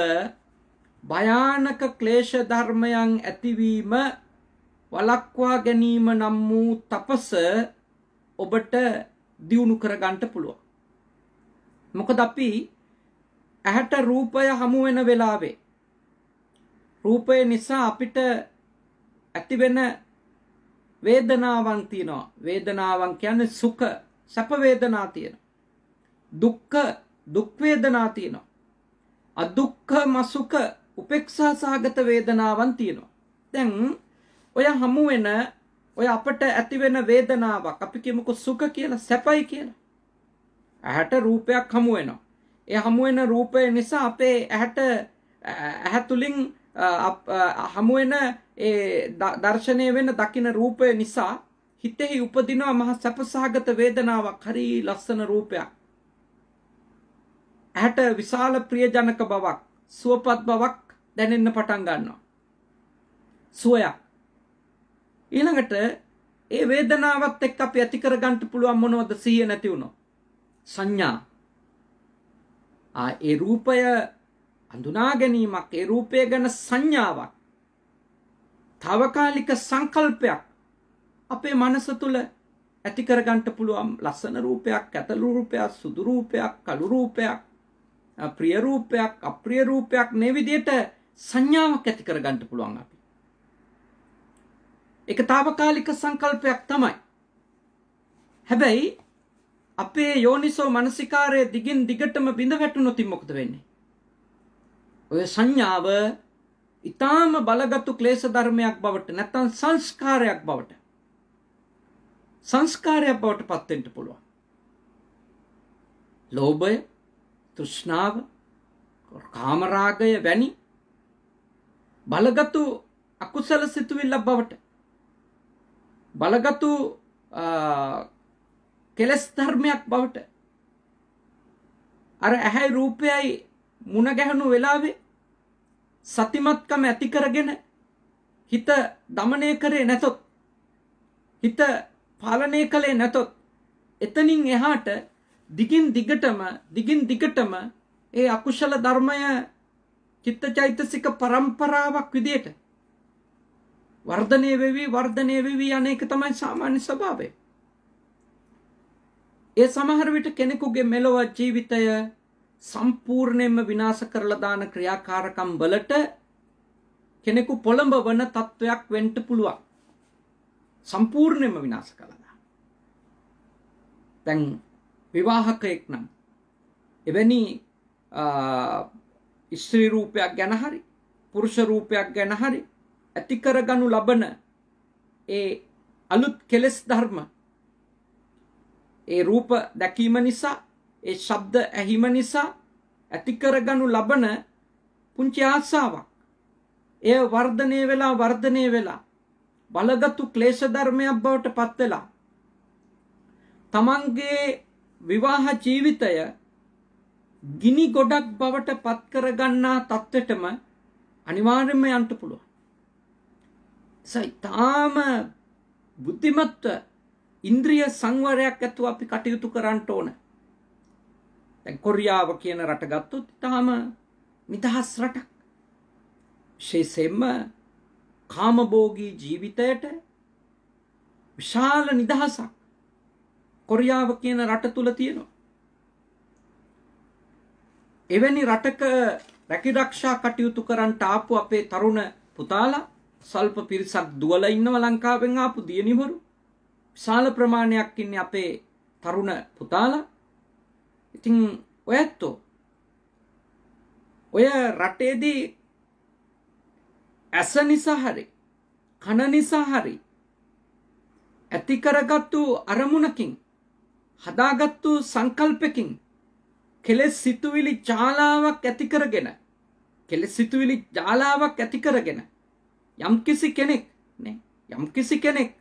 භයානක ක්ලේශ ධර්මයන් ඇතිවීම වලක්වා ගැනීම නම් වූ තපස ඔබට දියුණු කරගන්න පුළුවන්. මොකද අපි ඇහැට රූපය හමු වෙන වෙලාවේ රූපය නිසා අපිට ඇතිවෙන වේදනාවන් තියෙනවා වේදනාවන් කියන්නේ සුඛ සැප වේදනා තියෙනවා දුක්ඛ දුක් වේදනා තියෙනවා අදුක්ඛ මසුඛ උපේක්ෂා සහගත වේදනාවන් තියෙනවා දැන් ඔය හමු වෙන ඔය අපට ඇතිවෙන වේදනාවක් අපි කියමුකෝ සුඛ කියලා සැපයි කියලා ඇහැට රූපයක් හමු වෙනවා ඒ හමුවෙන රූපය නිසා අපේ ඇහැට ඇහැතුලින් හමුවෙන දර්ශනය වෙන දකින රූපය නිසා හිතෙහි උපදිනවා මහ සැපසහගත වේදනාවක් හරි ලස්සන රූපයක්. ඇහැට විශාල ප්‍රියජනක බවක් සුවපත් බවක් දැනෙන්න පටන් ගන්නවා. සුවයක්. ඊළඟට ඒ වේදනාවත් එක්ක අපි ඇති කරගන්න පුළුවන් මොනවද සිහිය නැති වුණොත්? සංඥා ඒ රූපය අඳුනා ගැනීමක් ඒ රූපය ගැන සංඥාවක් තාවකාලික සංකල්පයක් අපේ මනස තුළ ඇති කරගන්න පුළුවන් ලස්සන රූපයක් ඇතළු රූපයක් සුදු රූපයක් කළු රූපයක් ප්‍රිය රූපයක් අප්‍රිය රූපයක් මේ විදිහට සංඥාවක් ඇති කරගන්න පුළුවන් අපි. ඒක తాවකාලික සංකල්පයක් තමයි. හැබැයි අපේ යෝනිසෝ මනසිකාරය දිගින් දිගටම බිඳ වැටුනොතින් මොකද වෙන්නේ? ඔය සංඥාව ඊටාම බලගත්තු ක්ලේශ ධර්මයක් බවට නැත්නම් සංස්කාරයක් බවට සංස්කාරයක් බවට පත් වෙන්න පුළුවන්. ලෝභය, තෘෂ්ණාව, කාමරාගය වැනි බලගත්තු අකුසල සිතුවිල්ල බවට බලගත්තු කෙලස් ධර්මයක් බවට අර ඇහැයි රූපයයි මුණ ගැහුණු වෙලාවේ සතිමත්කම ඇති කරගෙන හිත দমনය කරේ නැතොත් හිත පාලනය කළේ නැතොත් එතනින් එහාට දිගින් දිගටම දිගින් දිගටම ඒ අකුශල ධර්මය චිත්තචෛතසික પરම්පරාවක් විදියට වර්ධනය වෙවි වර්ධනය වෙවි අනේක තමයි සාමාන්‍ය ස්වභාවය ඒ සමහර විට කෙනෙකුගේ මෙලොව ජීවිතය සම්පූර්ණයෙන්ම විනාශ කරලා දාන ක්‍රියාකාරකම් වලට කෙනෙකු පොළඹ වන තත්වයක් වෙන්න පුළුවන්. සම්පූර්ණයෙන්ම විනාශ කළා දාන. දැන් විවාහකයෙක් නම් එවැනි ස්ත්‍රී රූපයක් ගැන හරි පුරුෂ රූපයක් ගැන හරි ඇති කරගනු ලබන ඒ අලුත් කෙලෙස් ධර්ම ඒ රූප දැකීම නිසා ඒ ශබ්ද ඇහිම නිසා ඇති කරගනු ලබන පුංචි ආසාවක් එය වර්ධනය වෙලා වර්ධනය වෙලා බලගත්තු ක්ලේශ ධර්මයක් බවට පත් වෙලා තමන්ගේ විවාහ ජීවිතය ගිනි ගොඩක් බවට පත් කරගන්නා තත්ත්වෙටම අනිවාර්යයෙන්ම යන්න පුළුවන්. සයි තාම බුද්ධිමත්ව ඉන්ද්‍රිය සංවරයක් ඇතුව අපි කටයුතු කරන්න ඕන. දැන් කොරියාව කියන රට ගත්තොත් ඊටාම නිදහස් රටක්. විශේෂයෙන්ම කාමභෝගී ජීවිතයට විශාල නිදහසක් කොරියාව කියන රට තුල තියෙනවා. එවැනි රටක රැකිරක්ෂා කටයුතු කරන්න ආපු අපේ තරුණ පුතාලා සල්ප පිරිසක් දුවලා ඉන්නව ලංකාවෙන් ආපු දියණිවරු විශාල ප්‍රමාණයක් ඉන්න අපේ තරුණ පුතාලා ඉතිං ඔයත්තෝ ඔය රටේදී ඇස නිසා හරි කන නිසා හරි ඇති කරගත්තු අරමුණකින් හදාගත්තු සංකල්පකින් කෙලෙස් සිතුවිලි ජාලාවක් ඇති කරගෙන කෙලෙස් සිතුවිලි ජාලාවක් ඇති කරගෙන යම්කිසි කෙනෙක් නේ යම්කිසි කෙනෙක්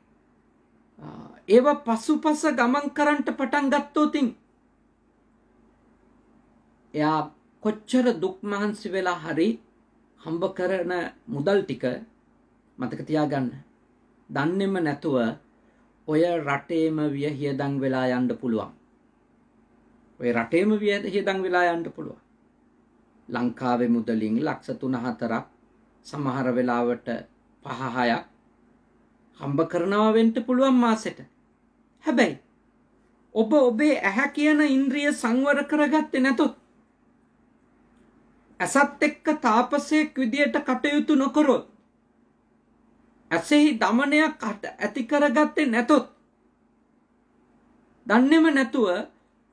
ඒවා පසුපස ගමන් කරන්නට පටන් ගත්තෝතින් එයා කොච්චර දුක් මහන්සි වෙලා හරි හම්බ කරන මුදල් ටික මතක තියාගන්න. දන්නේම නැතුව ඔය රටේම විය හියදන් වෙලා යන්න පුළුවන්. ඔය රටේම විය හියදන් වෙලා යන්න පුළුවන්. ලංකාවේ මුදලින් ලක්ෂ 3-4ක් සමහර වෙලාවට 5-6ක් හම්බ කරනවා වෙන්න පුළුවන් මාසෙට. හැබැයි ඔබ ඔබේ ඇහැ කියන ඉන්ද්‍රිය සංවර කරගත්තේ නැතොත් ඇසත් එක්ක තාපසයෙක් විදියට කටයුතු නොකරොත් ඇසෙහි දමනයක් ඇති කරගත්තේ නැතොත් දන්නේම නැතුව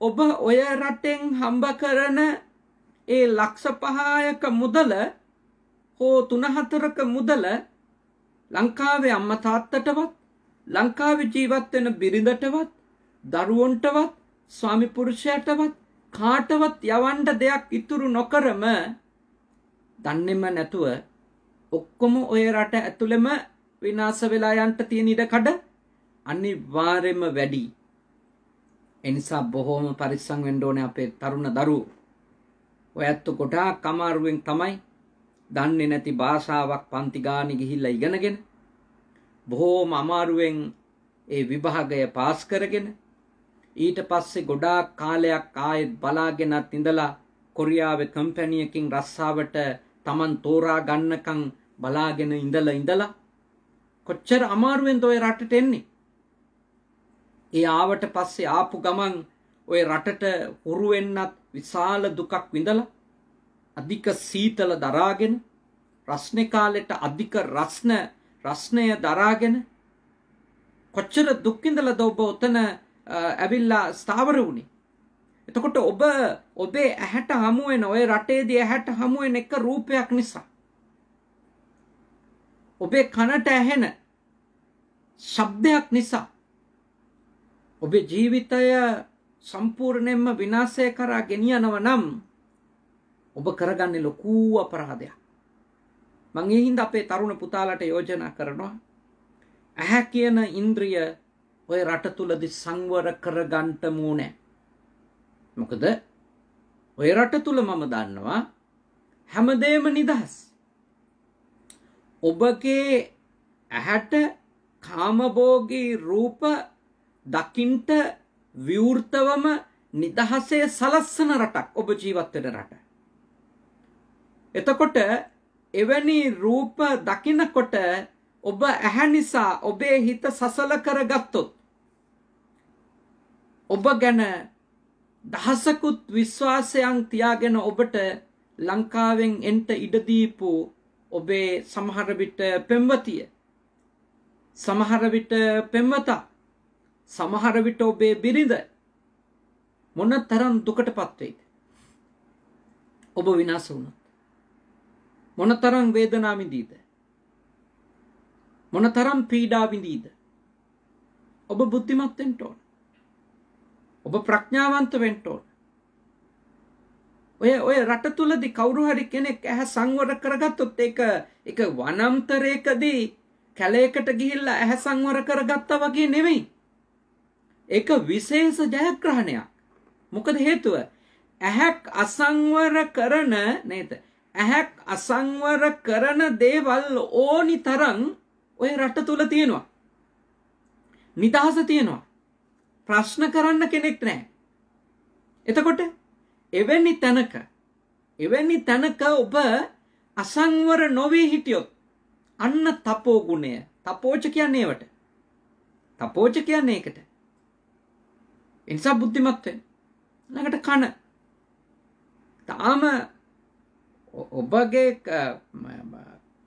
ඔබ ඔය රටෙන් හම්බ කරන ඒ ලක්ෂ පහයක මුදල හෝ තුන හතරක මුදල ලංකාවේ අම්මා තාත්තටවත් ලංකාවේ ජීවත් වෙන බිරිඳටවත් දරුවන්ටවත් ස්වාමි පුරුෂයාටවත් කාටවත් යවන්න දෙයක් ඉතුරු නොකරම දන්නේම නැතුව ඔක්කොම ඔය රට ඇතුළෙම විනාශ වෙලා යන්න තියෙන ඉඩකඩ අනිවාර්යයෙන්ම වැඩි. එනිසා බොහෝම පරිස්සම් වෙන්න ඕනේ අපේ තරුණ දරුවෝ. ඔයත් ගොඩාක් අමාරුවෙන් තමයි දන්නේ නැති භාෂාවක් පන්ති ගානේ ගිහිල්ලා ඉගෙනගෙන බොහෝම අමාරුවෙන් ඒ විභාගය පාස් කරගෙන ඊට පස්සේ ගොඩාක් කාලයක් ආයෙත් බලාගෙනත් ඉඳලා කොරියාවේ කම්පැනියකින් රස්සාවට Taman තෝරා ගන්නකම් බලාගෙන ඉඳලා ඉඳලා කොච්චර අමාරුවෙන්ද ওই රටට එන්නේ. ඒ ආවට පස්සේ ආපු ගමන් ওই රටට හුරු වෙන්නත් විශාල දුකක් විඳලා අධික සීතල දරාගෙන රස්නේ කාලෙට අධික රස්න ප්‍රශ්නය දරාගෙන කොච්චර දුක්කින්දලද ඔබ ඔතන ඇවිල්ලා ස්ථාවර වුණේ එතකොට ඔබ ඔබේ ඇහැට හමුවෙන ඔය රටේදී ඇහැට හමුවෙන එක රූපයක් නිසා ඔබේ කනට ඇහෙන ශබ්දයක් නිසා ඔබේ ජීවිතය සම්පූර්ණයෙන්ම විනාශය කරා ගෙනියනව නම් ඔබ කරගන්නේ ලොකු අපරාධයක් මං ඒ හින්දා අපේ තරුණ පුතාලට යෝජනා කරනවා ඇහැ කියන ඉන්ද්‍රිය ඔය රට තුලදී සංවර කරගන්න ඕනේ. මොකද ඔය රට තුල මම දන්නවා හැමදේම නිදහස්. ඔබගේ ඇහැට කාමභෝගී රූප දකින්ට විවෘතවම නිදහසේ සලස්සන රටක් ඔබ ජීවත් වෙන රට. එතකොට එවැනි රූප දකිනකොට ඔබ ඇහැ නිසා ඔබේ හිත සසල කරගත්තොත් ඔබ ගැන දහසකුත් විශ්වාසයන් තියාගෙන ඔබට ලංකාවෙන් එන්න ඉඩ දීපු ඔබේ සමහර විට පෙම්වතිය සමහර විට පෙම්වතා සමහර විට ඔබේ බිරිඳ මොනතරම් දුකටපත් වෙයිද ඔබ විනාශ වුණා මොනතරම් වේදනා විඳීද? මොනතරම් පීඩා විඳීද? ඔබ බුද්ධිමත් වෙන්න ඕන. ඔබ ප්‍රඥාවන්ත වෙන්න ඕන. ඔය ඔය රට තුලදී කවුරු හරි කෙනෙක් ඇහැ සංවර කරගත්තොත් ඒක ඒක වනම්තරයකදී කැලයකට ගිහිල්ලා ඇහැ සංවර කරගත්තා වගේ නෙමෙයි. ඒක විශේෂ ජයග්‍රහණයක්. මොකද හේතුව ඇහැක් අසංවර කරන නේද? ඇහැක් අසංවර කරන දේවල් ඕනි තරං ඔය රට තුළ තියෙනවා. නිදහස තියෙනවා. ප්‍රශ්න කරන්න කෙනෙක් නෑ. එතකොට එවැනි තැනක එවැනි තැනක ඔබ අසංවර නොවේ හිටියොත් අන්න තපෝ ගුණය තපෝච කියන්නේවට තපෝච කියන්නේ එකට එනිසා බුද්ධිමත්වෙන් ළඟට කන තාම ඔබගේ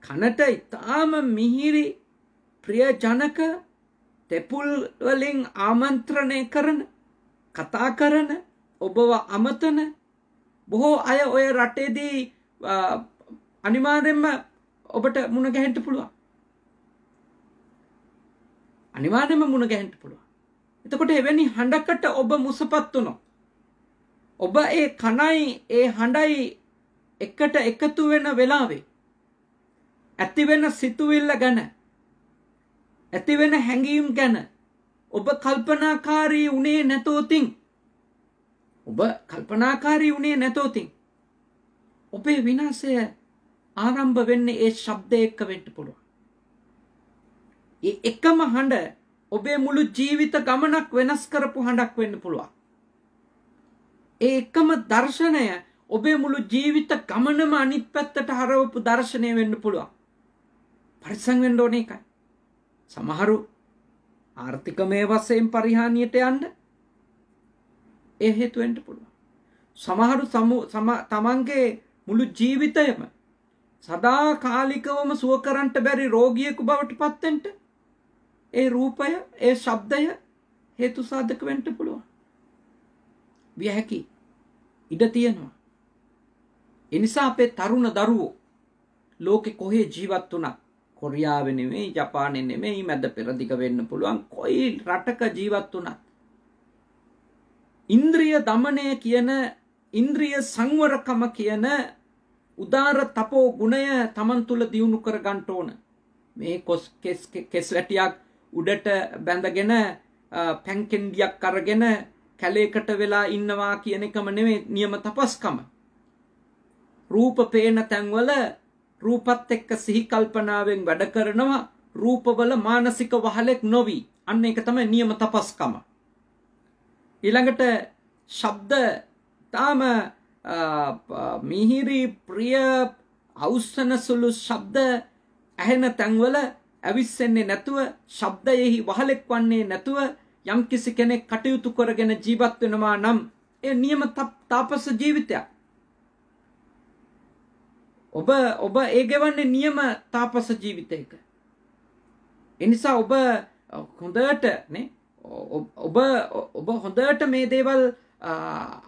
කනට ඉතාම මිහිරි ප්‍රියජනක තෙපුල්වලින් ආමන්ත්‍රණය කරන කතා කරන ඔබව අමතන බොහෝ අය ඔය රටේදී අනිවාර්යෙන්ම ඔබට මුණ ගැහෙන්ට පුළුවන් අනිවාර්යෙන්ම මුණ ගැහෙන්ට පුළුවන් එතකොට එවැනි හඬකට ඔබ මුසපත් වුණොත් ඔබ ඒ කණයි ඒ හඬයි එකට එකතු වෙන වෙලාවේ ඇතිවෙන සිතුවිල්ල ගැන ඇතිවෙන හැඟීම් ගැන ඔබ කල්පනාකාරී උනේ නැතෝතින් ඔබ කල්පනාකාරී උනේ නැතෝතින් ඔබේ විනාසය ආරම්භ වෙන්නේ ඒ ශබ්දය එක්ක වෙන්න පුළුවන්. ඒ එකම හඬ ඔබේ මුළු ජීවිත ගමනක් වෙනස් කරපු හඬක් වෙන්න පුළුවන්. ඒ එකම දර්ශනය ඔබේ මුළු ජීවිත ගමනම අනිත් පැත්තට හරවපු දර්ශනය වෙන්න පුළුවන්. පරිසං වෙන්න ඕන එකයි. සමහරු ආර්ථිකමය වශයෙන් පරිහානියට යන්න ඒ හේතු වෙන්න පුළුවන්. සමහරු තමන්ගේ මුළු ජීවිතයම සදාකාලිකවම සුව කරන්නට බැරි රෝගියෙකු බවට පත්වෙන්ට ඒ රූපය ඒ ශබ්දය හේතු සාධක වෙන්න පුළුවන්. විය හැකි ඉඩ තියෙනවා. එනිසා අපේ තරුණ දරුවෝ ලෝකෙ කොහේ ජීවත් වුණත් කොරියාව නෙමෙයි ජපානෙ නෙමෙයි මැද පෙරදිග වෙන්න පුළුවන් කොයි රටක ජීවත් වුණත් ඉන්ද්‍රිය দমনය කියන ඉන්ද්‍රිය සංවරකම කියන උදාර තපෝ ගුණය Taman තුල දියුණු කර ගන්න ඕන මේ කොස් කෙස් කෙස් වැටියක් උඩට බැඳගෙන පැන්කෙන්ඩියක් අරගෙන කැලේකට වෙලා ඉන්නවා කියන එකම නෙමෙයි නියම තපස්කම රූප පේන තැන්වල රූපත් එක්ක සිහි කල්පනාවෙන් වැඩ කරනවා රූපවල මානසික වහලෙක් නොවි. අන්න ඒක තමයි නියම තපස්කම. ඊළඟට ශබ්ද තාම මිහිරි ප්‍රිය අවසන සුළු ශබ්ද ඇහෙන තැන්වල ඇවිස්සෙන්නේ නැතුව ශබ්දයෙහි වහලෙක් වන්නේ නැතුව යම්කිසි කෙනෙක් කටයුතු කරගෙන ජීවත් වෙනවා නම් ඒ නියම තාපස ජීවිතයක්. ඔබ ඔබ ඒ ගෙවන්නේ නියම තාපස ජීවිතයක. එනිසා ඔබ හොඳට නේ ඔබ ඔබ හොඳට මේ දේවල්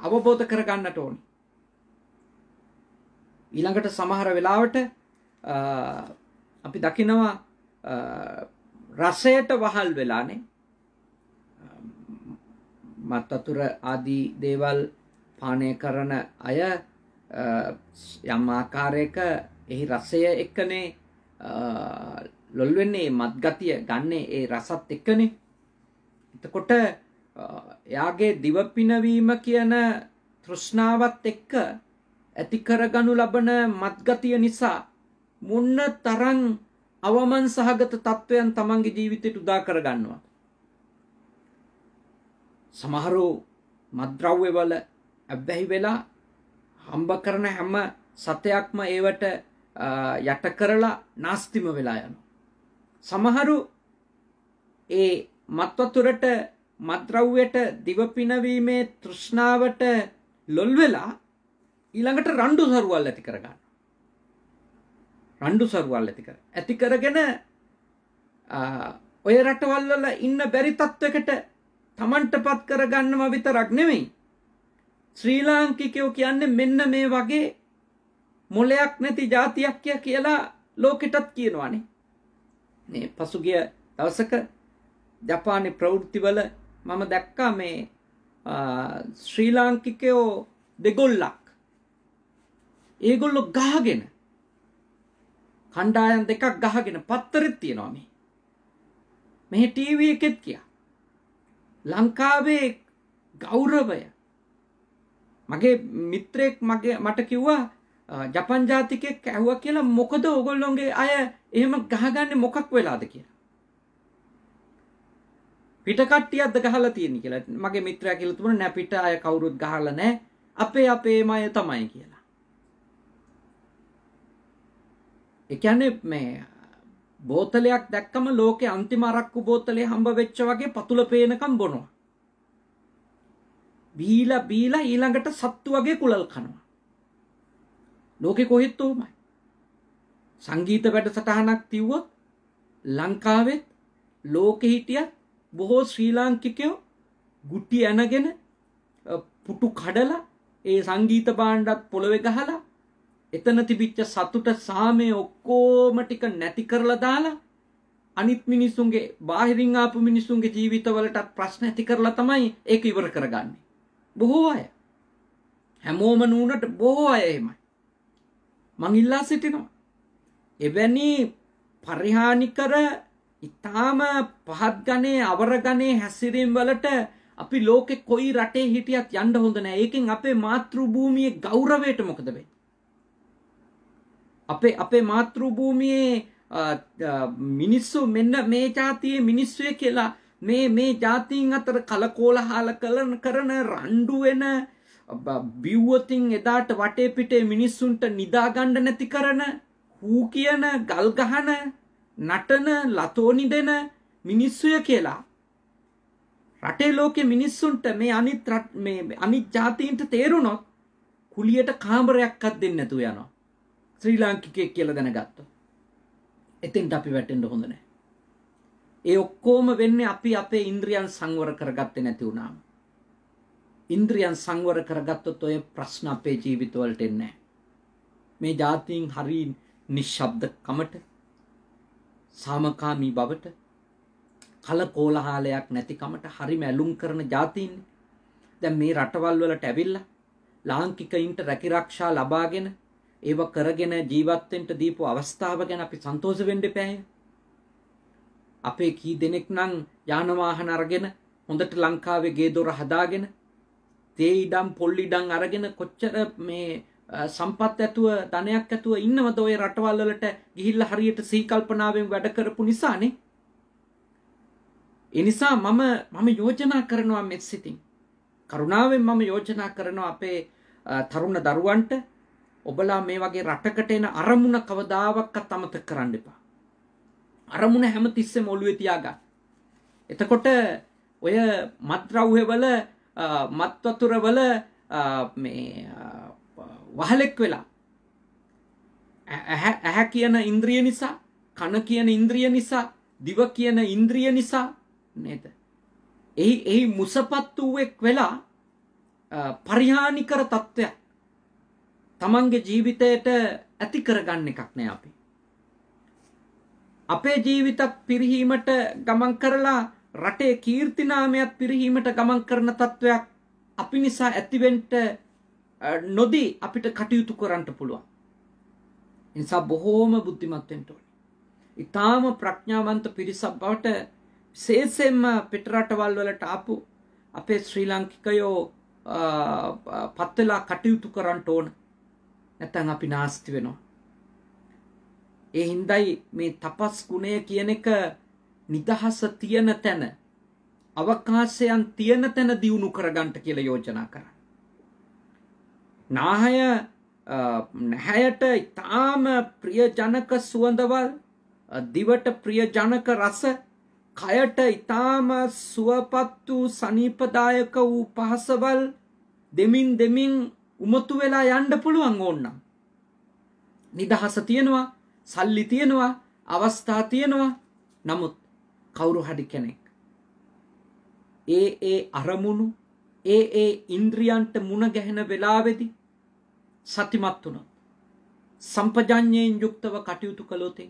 අවබෝධ කරගන්නට ඕනි. ඊළඟට සමහර වෙලාවට අපි දකිනවා රසයට වහල් වෙලානේ මත් අතුර ආදී දේවල් පානය කරන අය යම් ආකාරයක එහි රසය එක්කනේ ලොල් වෙන්නේ මත්ගතිය ගන්නේ ඒ රසත් එක්කනේ එතකොට එයාගේ දිව පිනවීම කියන තෘෂ්ණාවත් එක්ක ඇති කරගනු ලබන මත්ගතිය නිසා මුන්න තරම් අවමන් සහගත තත්වයන් තමන්ගේ ජීවිතයට උදා කරගන්නවා. සමහරු මද්‍රව්‍යවල ඇබ්බැහි වෙලා හම්බ කරන හැම සතයක්ම ඒවට යට කරලා නාස්තිම වෙලා යන. සමහරු ඒ මත්වතුරට මද්‍රව්යට දිවපිනවීමේ තෘෂ්ණාවට ලොල් වෙලා ඊළඟට රණ්ඩු සරුවල් ඇති කරගන්න. රණ්ඩු සරුවල් ඇති කර. ඇති කරගෙන ඔය රටවල් වල ඉන්න බැරි තත්වයකට Tamanට පත් කරගන්නම විතරක් නෙමෙයි. ශ්‍රී ලාංකිකයෝ කියන්නේ මෙන්න මේ වගේ මොලයක් නැති ජාතියක් කියලා ලෝකෙටත් කියනවානේ. මේ පසුගිය දවසක ජපානයේ ප්‍රවෘත්තිවල මම දැක්කා මේ ශ්‍රී ලාංකිකයෝ දෙගොල්ලක්. ඒගොල්ලෝ ගහගෙන කණ්ඩායම් දෙකක් ගහගෙන පත්තරෙත් තියෙනවා මේ. මේ ටීවී එකෙත් කියා. ලංකාවේ ගෞරවය මගේ මිත්‍රයෙක් මගේ මට කිව්වා ජපන් ජාතිකයෙක් ඇහුවා කියලා මොකද ඕගොල්ලොන්ගේ අය එහෙම ගහගන්න මොකක් වෙලාද කියලා. පිටකට්ටියක්ද ගහලා තියෙන කියලා මගේ මිත්‍රයා කියලා තුමන නෑ පිට අය කවුරුත් ගහලා නෑ අපේ අපේම අය තමයි කියලා. ඒ කියන්නේ මේ බෝතලයක් දැක්කම ලෝකේ අන්තිම අරක්කු බෝතලේ හම්බ වෙච්ච වගේ පතුල පේනකම් බොනවා. බීලා බීලා ඊළඟට සත්තු වගේ කුලල් කනවා. ලෝකෙ කොහෙත් උමයි. සංගීත වැඩසටහනක් තිව්වොත් ලංකාවෙත් ලෝකෙ හිටියත් බොහෝ ශ්‍රී ලාංකිකයෝ ගුටි ඇනගෙන පුටු කඩලා ඒ සංගීත භාණ්ඩත් පොළොවෙ ගහලා එතන තිබිච්ච සතුට සාමය ඔක්කොම ටික නැති කරලා දාලා අනිත් මිනිස්සුන්ගේ බාහිරින් ආපු මිනිස්සුන්ගේ ජීවිතවලටත් ප්‍රශ්න ඇති කරලා තමයි ඒක ඉවර කරගන්නේ. බොහෝ අය හැමෝම නූනට බොහෝ අය එමයි මංඉල්ලා සිටිනවා එවැනි පරිහානිකර ඉතාම පහත් ගනේ අවරගනේ හැසිරීම් වලට අපි ලෝකෙ කොයි රටේ හිටියත් යන්න හොඳ නෑ ඒකෙන් අපේ මාතෘ භූමියේ ගෞරවයට මොකද වෙන්නේ අපේ අපේ මාතෘ භූමියේ මිනිස්සු මෙන්න මේ જાතියේ මිනිස්සුය කියලා මේ මේ ජාතීන් අතර කලකෝලහාල කලන කරන රණ්ඩු වෙන බිව්වතින් එදාට වටේ පිටේ මිනිස්සුන්ට නිදාගණ්ඩ නැති කරන හූ කියන ගල්ගහන නටන ලතෝනි දෙන මිනිස්සුය කියලා. රටේ ලෝකෙ මිනිස්සුන්ට මේ අනිත් අනිත් ජාතීන්ට තේරුණොත් කුලියට කාමරයක්කත් දෙන්න නැතුව යනවා. ශ්‍රී ලාංකිකයෙක් කියලා දැනගත්ත. එතින්ට අපි වැටෙන්ට හොඳ නෑ. ඒ ඔක්කොම වෙන්නේ අපි අපේ ඉන්ද්‍රියන් සංවර කරගත්තේ නැති වුණාම. ඉන්ද්‍රියන් සංවර කරගත්තොත් ඔය ප්‍රශ්න අපේ ජීවිතවලට එන්නේ මේ જાතියින් හරි නිශ්ශබ්දකමට සාමකාමී බවට කලකෝලහලයක් නැතිකමට හරිම ඇලුම් කරන જાතියින් දැන් මේ රටවල් වලට ඇවිල්ලා ලාංකිකයින්ට රැකිරක්ෂා ලබාගෙන ඒව කරගෙන ජීවත් වෙන්න දීපු අවස්ථාව ගැන අපි සන්තෝෂ වෙන්න එපායි අපේ කී දෙනෙක් නම් යානවාහන අරගෙන හොඳට ලංකාවේ ගේ දොර හදාගෙන තේ ඉඩම් පොල් ඉඩම් අරගෙන කොච්චර මේ සම්පත් ඇතුව ධනයක් ඇතුව ඉන්නවද ඔය රටවල් වලට ගිහිල්ලා හරියට සීකල්පනාවෙන් වැඩ කරපු නිසානේ. ඒ නිසා මම මම යෝජනා කරනවා මෙත්සිතින්. කරුණාවෙන් මම යෝජනා කරනවා අපේ තරුණ දරුවන්ට ඔබලා මේ වගේ රටකට එන අරමුණ කවදාවත් අමතක කරන්න එපා. අරමුණ හැම තිස්සෙම ඔළුවේ තියාගන්න. එතකොට ඔය මත්ද්‍රව්‍යවල මත්වතුරවල මේ වහලෙක් වෙලා ඇහැ කියන ඉන්ද්‍රිය නිසා කන කියන ඉන්ද්‍රිය නිසා දිව කියන ඉන්ද්‍රිය නිසා නේද? එහි එහි මුසපත් වූෙක් වෙලා පරිහානිකර තත්ත්වයක් තමන්ගේ ජීවිතයට ඇති කරගන්න එකක් නෑ අපි. අපේ ජීවිතත් පිරිහීමට ගමන් කරලා රටේ කීර්තිනාමයත් පිරිහීමට ගමන් කරන තත්ත්වයක් අපි නිසා ඇතිවෙන්ට නොදී අපිට කටයුතු කරන්නට පුළුවන්. නිසා බොහෝම බුද්ධිමත්වෙන්ට ඕනි. ඉතාම ප්‍රඥාවන්ත පිරිසක් බවට විශේෂයෙන්ම පිටරටවල් වලට ආපු අපේ ශ්‍රී ලාංකිකයෝ පත්වෙලා කටයුතු කරන්නට ඕන නැත්නම් අපි නාස්ති වෙනවා. ඒ හින්දයි මේ තපස් ගුණය කියන එක නිදහස තියෙන තැන අවකාශයන් තියෙන තැන දියුණු කරගන්න කියලා යෝජනා කරා. නාහය නැහැයට ඊටාම ප්‍රියජනක සුවඳවල් දිවට ප්‍රියජනක රස කයට ඊටාම සුවපත් වූ සනීපදායක වූ පහසවල් දෙමින් දෙමින් උමතු වෙලා යන්න පුළුවන් ඕන්නම්. නිදහස තියෙනවා සල්ලි තියෙනවා අවස්ථා තියෙනවා නමුත් කවුරු හඩි කෙනෙක් ඒ ඒ අරමුණු ඒ ඒ ඉන්ද්‍රියන්ට මුණ ගැහෙන වෙලාවෙදි සතිමත් වුණොත් සම්පජඤ්ඤයෙන් යුක්තව කටයුතු කළොතේ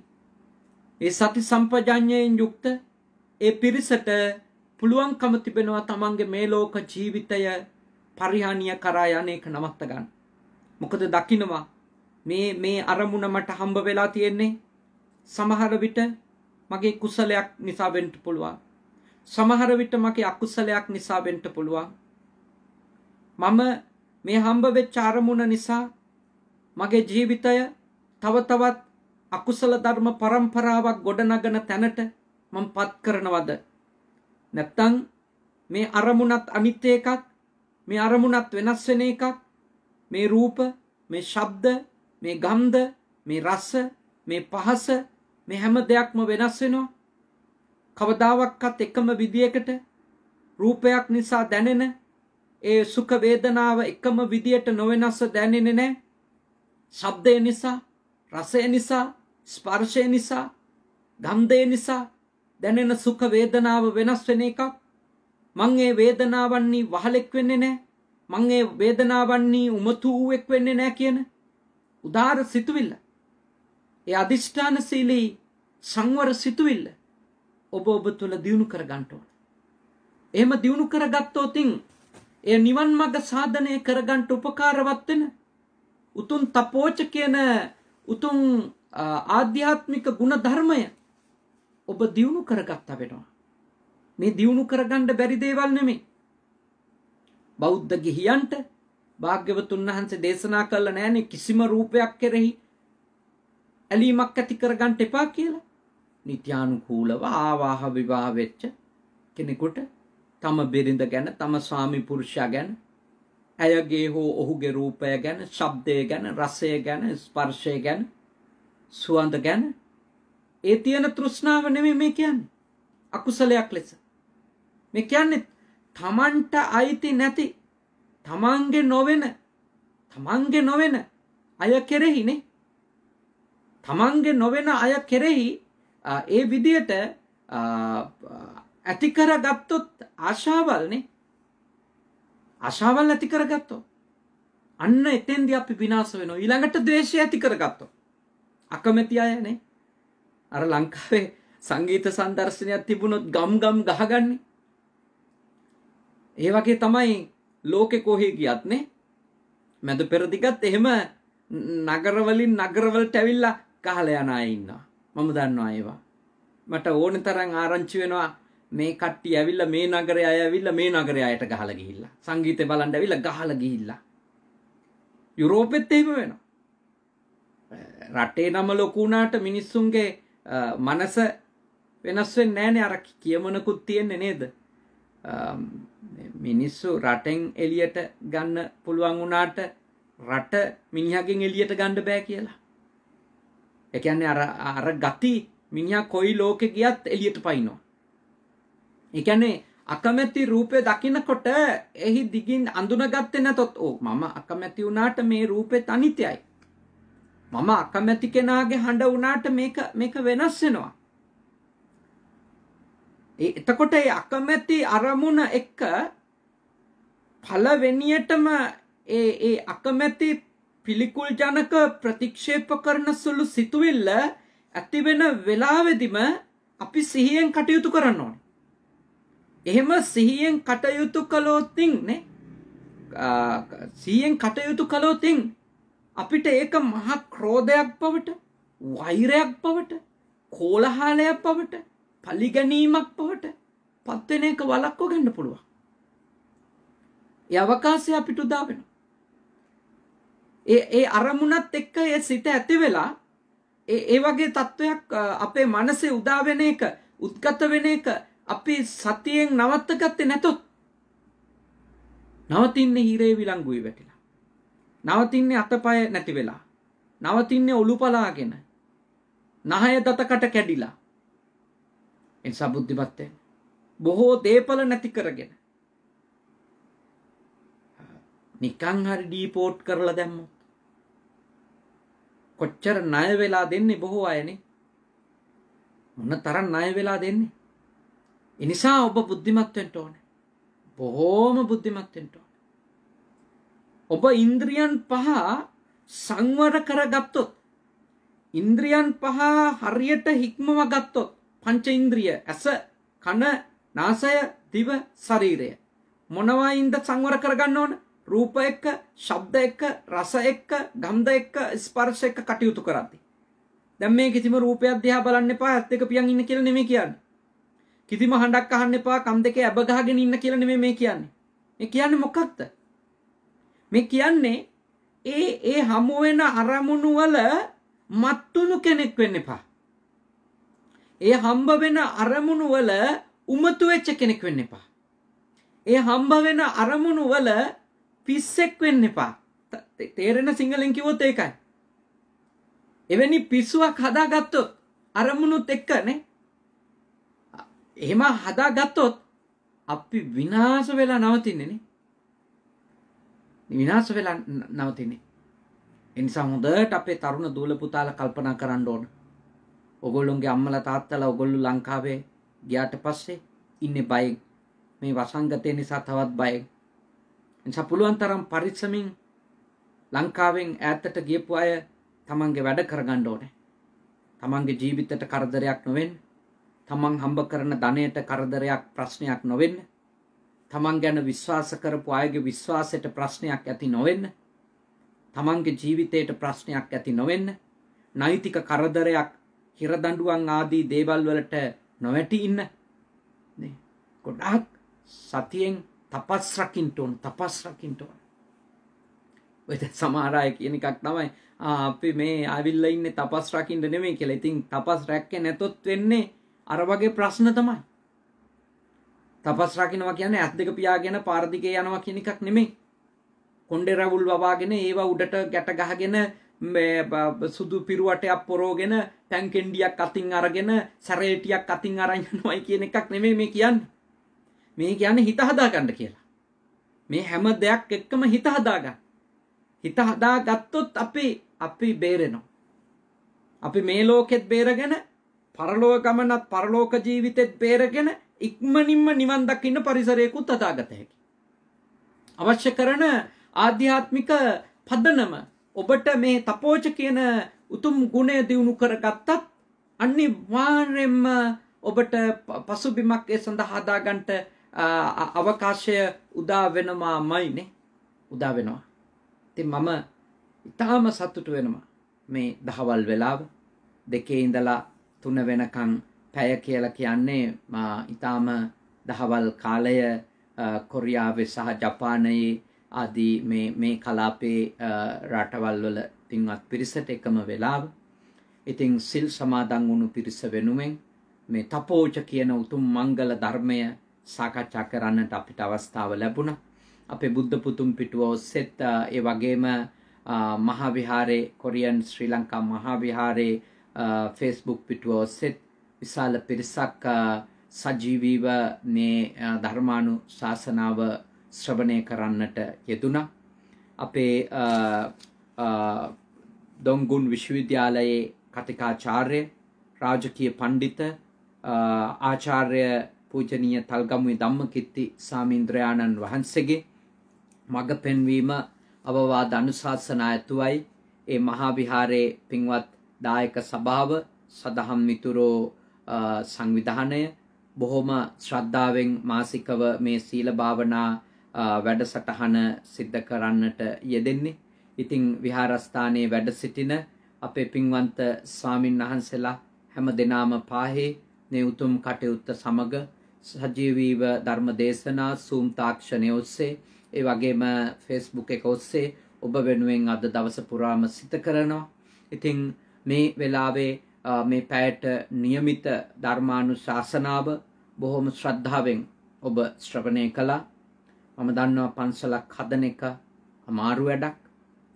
ඒ සති සම්පජඤ්ඤයෙන් යුක්ත ඒ පිරිසට පුළුවන්කම තිබෙනවා තමන්ගේ මේ ලෝක ජීවිතය පරිහානිය කරා යන්නේක නවත්ත ගන්න. මොකද දකින්නවා මේ මේ අරමුණ මට හම්බ වෙලා තියෙන්නේ සමහර විට මගේ කුසලයක් නිසා වෙන්න පුළුවන් සමහර විට මගේ අකුසලයක් නිසා වෙන්න පුළුවන් මම මේ හම්බ වෙච්ච අරමුණ නිසා මගේ ජීවිතය තව තවත් අකුසල ධර්ම પરම්පරාවක් ගොඩනගන තැනට මම පත් කරනවද නැත්තම් මේ අරමුණත් අනිත් එකක් මේ අරමුණත් වෙනස් වෙන එකක් මේ රූප මේ ශබ්ද මේ ගන්ධ මේ රස මේ පහස මේ හැම දෙයක්ම වෙනස් වෙනවා කවදාවක්වත් එකම විදියකට රූපයක් නිසා දැනෙන ඒ සුඛ වේදනාව එකම විදියට නොවෙනස්ව දැනෙන්නේ නැහැ ශබ්දය නිසා රසය නිසා ස්පර්ශය නිසා ගන්ධය නිසා දැනෙන සුඛ වේදනාව වෙනස් වෙන එකක් මං ඒ වේදනාවන්හි වහලෙක් වෙන්නේ නැහැ මං ඒ වේදනාවන්හි උමතු වූෙක් වෙන්නේ නැහැ කියන උදාර සිතුවිල්ල ඒ අධිෂ්ඨානශීලී සංවර සිතුවිල්ල ඔබ ඔබ තුළ දියුණු කර ගන්නට ඕන. එහෙම දියුණු කරගත්තොතින් ඒ නිවන් මඟ සාධනය කරගන්නට උපකාරවත් වෙන උතුම් තපෝච කියන උතුම් ආධ්‍යාත්මික ගුණ ධර්මය ඔබ දියුණු කරගත්තා වෙනවා. මේ දියුණු කරගන්න බැරි දේවල් නෙමෙයි. බෞද්ධ ගිහියන්ට භාග්‍යවතුන් වහන්සේ දේශනා කළා නෑනේ කිසිම රූපයක් කෙරෙහි ඇලීමක් ඇති කරගන්න එපා කියලා. නිත්‍යානුකූලව ආවාහ විවාහ වෙච්ච කෙනෙකුට තම බිරිඳ ගැන තම ස්වාමි පුරුෂයා ගැන ඇයගේ හෝ ඔහුගේ රූපය ගැන ශබ්දය ගැන රසය ගැන ස්පර්ශය ගැන සුවඳ ගැන ඒ තියෙන තෘෂ්ණාව නෙමෙයි මේ කියන්නේ අකුසලයක් ලෙස මේ කියන්නේ තමන්ට අයිති නැති තමන්ගේ නොවෙන තමන්ගේ නොවෙන අය කෙරෙහිනේ තමන්ගේ නොවෙන අය කෙරෙහි ඒ විදියට ඇතිකර ගත්තොත් ආශාවල්නේ අශාවල් ඇතිකර ගත්තෝ අන්න එතෙන්ද අපි විනාස වෙනවා ඊළඟට දේශය ඇතිකර ගත්තෝ අකමැති අයනේ අර ලංකාවේ සංගීත සංදර්ශනයක් තිබුණොත් ගම් ගම් ගහගන්නේ ඒ වගේ තමයි ලෝකෙ කොහේ කියත්නේ මැද පෙරදිගත් එහෙම නගරවලින් නගරවල ටැවිල්ලා කහල යන අය ඉන්නවා මම දන්නවා ඒවා මට ඕන තරම් ආරංචි වෙනවා මේ කට්ටිය ඇවිල්ලා මේ නගරය අය ඇවිල්ලා මේ නගරය අයට ගහලා ගිහිල්ලා සංගීතය බලන්න ඇවිල්ලා ගහලා ගිහිල්ලා යුරෝපෙත් එහෙම වෙනවා රටේ නම ලොකු වුණාට මිනිස්සුන්ගේ මනස වෙනස් වෙන්නේ නැහැ නේ අර කියමනකුත් තියෙන්නේ නේද මිනිස්සු රටෙන් එලියට ගන්න පුළුවන් වුණාට රට මිනිහගෙන් එලියට ගණ්ඩ බෑ කියලා එකන්නේ අර අර ගති මිනිහා කොයි ලෝකෙ ගියත් එලියට පයිනවා එකන්නේ අකමැති රූපය දකිනකොට එහි දිගින් අඳුනගත්තේ නැතොත් ඕ මම අකමැති වුණාට මේ රූපෙත් අනිත්‍යයි මම අකමැති කෙනාගේ හඬ වුණාට මේක මේක වෙනස් වෙනවා එතකොට ඒ අකමැති අරමුණ එක්ක පළවෙනියටම ඒ ඒ අකමැති පිළිකුල් ජනක ප්‍රතික්ෂේප කරන සුළු සිතුවිල්ල ඇති වෙන වෙලාවෙදිම අපි සිහියෙන් කටයුතු කරන්න ඕනේ. එහෙම සිහියෙන් කටයුතු කළොත්ින් නේ සිහියෙන් කටයුතු කළොත්ින් අපිට ඒක මහා ක්‍රෝධයක් බවට, වෛරයක් බවට, කෝලහලයක් බවට, පලිගැනීමක් බවට පත්වෙන එක වළක්ව ගන්න පුළුවන්. ඒ අවකාශය අපිට උදා වෙනවා. ඒ ඒ අරමුණත් එක්ක ඒ සිත ඇති වෙලා ඒ ඒ වගේ තත්වයක් අපේ මනසේ උදා වෙන එක උද්ගත වෙන එක අපි සතියෙන් නවත්තගත්තේ නැතොත් නවතින්නේ හිරේ විලංගුයි වැටිලා. නවතින්නේ අතපය නැති වෙලා. නවතින්නේ ඔලු පලාගෙන. නහය දතකට කැඩිලා. එනිසා බුද්ධිමත් වෙන්න. බොහෝ දේපල නැති කරගෙන නිකං හරි ඩීපෝට් කරලා දැම්මොත් කොච්චර ණය වෙලා දෙන්නේ බොහෝ අයනේ මොන තරම් ණය වෙලා දෙන්නේ ඒ නිසා ඔබ බුද්ධිමත් වෙන්න ඕනේ බොහෝම බුද්ධිමත් වෙන්න ඕනේ ඔබ ඉන්ද්‍රියන් පහ සංවර කරගත්තොත් ඉන්ද්‍රියන් පහ හරියට හික්මව ගත්තොත් පංච ඉන්ද්‍රිය ඇස කන නාසය දිව ශරීරය මොනවයින්ද සංවර කරගන්න ඕනේ රූප එක්ක, ශබ්ද එක්ක, රස එක්ක, ගන්ධ එක්ක, ස්පර්ශ එක්ක කටයුතු කරද්දී. දැන් මේ කිසිම රූපයක් දිහා බලන්න එපා, ඇත්ත එක පියන් ඉන්න කියලා නෙමෙයි කියන්නේ. කිසිම හඬක් අහන්න එපා, කම් දෙකේ ඇබ ගහගෙන ඉන්න කියලා නෙමෙයි මේ කියන්නේ. මේ කියන්නේ මොකක්ද? මේ කියන්නේ ඒ ඒ හමු වෙන අරමුණු වල මත්තුණු කෙනෙක් වෙන්න එපා. ඒ හම්බ වෙන අරමුණු වල උමතු වෙච්ච කෙනෙක් වෙන්න එපා. ඒ හම්බ වෙන අරමුණු වල පිස්සෙක් වෙන්න එපා තේරෙන සිංහලෙන් කිවොත් ඒකයි එවැනි පිස්සුවක් හදාගත්තොත් අරමුණුත් එක්කනේ එහෙම හදාගත්තොත් අපි විනාශ වෙලා නවතින්නේනේ විනාශ වෙලා නවතින්නේ එනිසා හොඳට අපේ තරුණ දූල පුතාලා කල්පනා කරන්න ඕන ඔගොල්ලොන්ගේ අම්මලා තාත්තලා ඔගොල්ලෝ ලංකාවේ ගියාට පස්සේ ඉන්නේ බයෙන් මේ වසංගතය නිසා තවත් බයෙන් නිසා පුළුවන් තරම් පරිස්සමින් ලංකාවෙන් ඈතට ගියපු අය තමන්ගේ වැඩ කරගන්න ඕනේ. තමන්ගේ ජීවිතයට කරදරයක් නොවෙන්න, තමන් හම්බ කරන ධනයට කරදරයක් ප්‍රශ්නයක් නොවෙන්න, තමන් ගැන විශ්වාස කරපු අයගේ විශ්වාසයට ප්‍රශ්නයක් ඇති නොවෙන්න, තමන්ගේ ජීවිතයට ප්‍රශ්නයක් ඇති නොවෙන්න, නෛතික කරදරයක්, හිරදඬුවම් ආදී දේවල් වලට නොවැටි ඉන්න. නේ. ගොඩාක් සතියෙන් තපස් රකින්න ඕන තපස් රකින්න ඕන ඔය සමහර අය කියන එකක් තමයි අපි මේ ආවිල්ලා ඉන්නේ තපස් රකින්න නෙමෙයි කියලා. ඉතින් තපස් රැක්කේ නැතොත් වෙන්නේ අර වගේ ප්‍රශ්න තමයි. තපස් රකින්නවා කියන්නේ ඇස් දෙක පියාගෙන පාර දිගේ යනවා කියන එකක් නෙමෙයි. කොණ්ඩේ රවුල් වවාගෙන ඒවා උඩට ගැට ගහගෙන සුදු පිරුවටයක් පොරෝගෙන ටැන්කෙන්ඩියක් අතින් අරගෙන සැරේටියක් අතින් අරන් යනවායි කියන එකක් නෙමෙයි මේ කියන්නේ. මේ කියන්නේ හිත හදාගන්න කියලා. මේ හැම දෙයක් එක්කම හිත හදාගන්න. හිත හදාගත්තොත් අපි අපි බේරෙනවා. අපි මේ ලෝකෙත් බේරගෙන පරලෝක ගමනත් පරලෝක ජීවිතෙත් බේරගෙන ඉක්මනින්ම නිවන් දකින්න පරිසරයකුත් අදාගත හැකි. අවශ්‍ය කරන ආධ්‍යාත්මික පදනම ඔබට මේ තපෝච කියන උතුම් ගුණය දියුණු කරගත්තත් අනිවාර්යෙන්ම ඔබට පසුබිමක් ඒ සඳහා හදාගන්න අවකාශය උදා වෙනවාමයිනේ උදා වෙනවා. ඉතින් මම ඉතාම සතුටු වෙනවා මේ දහවල් වෙලාව දෙකේ ඉඳලා තුන වෙනකන් පැය කියලා කියන්නේ මා ඉතාම දහවල් කාලය කොරියාවේ සහ ජපානයේ ආදී මේ මේ කලාපේ රටවල් වල තින්වත් පිරිසට එකම වෙලාව. ඉතින් සිල් සමාදන් වුණු පිරිස වෙනුවෙන් මේ තපෝච කියන උතුම් මංගල ධර්මය සාකච්ඡා කරන්නට අපිට අවස්ථාව ලැබුණා. අපේ බුද්ධ පුතුම් පිටුව ඔස්සෙත් ඒ වගේම මහා විහාරේ කොරියන් ශ්‍රී ලංකා මහා විහාරේ Facebook පිටුව ඔස්සෙත් විශාල පිරිසක් සජීවීව මේ ධර්මානු ශාසනාව ශ්‍රවණය කරන්නට යෙදුණා. අපේ දොංගුන් විශ්වවිද්‍යාලයේ කතිකාචාර්ය රාජකීය පණ්ඩිත ආචාර්ය පූජනීය තල්ගමුවේ ධම්මකිත්ති සාමීන්ද්‍රයාණන් වහන්සේගේ මඟ පෙන්වීම අවවාද අනුශාසනා ඇතුවයි ඒ මහා විහාරයේ පින්වත් දායක සභාව සදහම් මිතුරෝ සංවිධානය බොහොම ශ්‍රද්ධාවෙන් මාසිකව මේ සීල භාවනා වැඩසටහන සිද්ධ කරන්නට යෙදෙන්නේ. ඉතින් විහාරස්ථානයේ වැඩ සිටින අපේ පින්වන්ත ස්වාමින් වහන්සේලා හැම දිනාම පාහේ මේ උතුම් කටයුත්ත සමග සජීවීව ධර්ම දේශනා සූම් තාක්ෂණය ඔස්සේ ඒ වගේම ෆෙස්බුක් එක ඔස්සේ ඔබ වෙනුවෙන් අද දවස පුරාම සිත කරනවා. ඉතින් මේ වෙලාවේ මේ පැයට નિયમિત ධර්මානු ශාසනාව බොහොම ශ්‍රද්ධාවෙන් ඔබ ශ්‍රවණය කළා. මම දන්නවා පන්සලක් හදන එක අමාරු වැඩක්.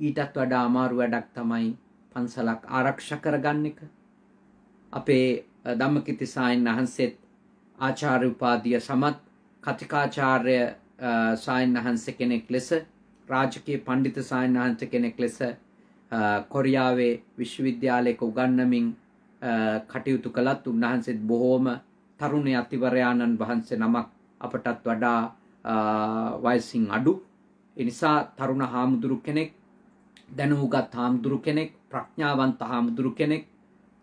ඊටත් වඩා අමාරු වැඩක් තමයි පන්සලක් ආරක්ෂා කරගන්න එක. අපේ ධම්මකිති සායන් වහන්සේත් ආචාර්ය උපාධිය සමත් කතිකාචාර්ය සායන් වහන්සේ කෙනෙක් ලෙස රාජකීය පඬිතු සායන් වහන්සේ කෙනෙක් ලෙස කොරියාවේ විශ්වවිද්‍යාලයක උගන්වමින් කටයුතු කළත් උන්වහන්සේත් බොහෝම තරුණ අතිවරයාණන් වහන්සේ නමක් අපටත් වඩා වයසින් අඩු ඒ නිසා තරුණ හාමුදුරු කෙනෙක් දැනුගත් හාමුදුරු කෙනෙක් ප්‍රඥාවන්ත හාමුදුරු කෙනෙක්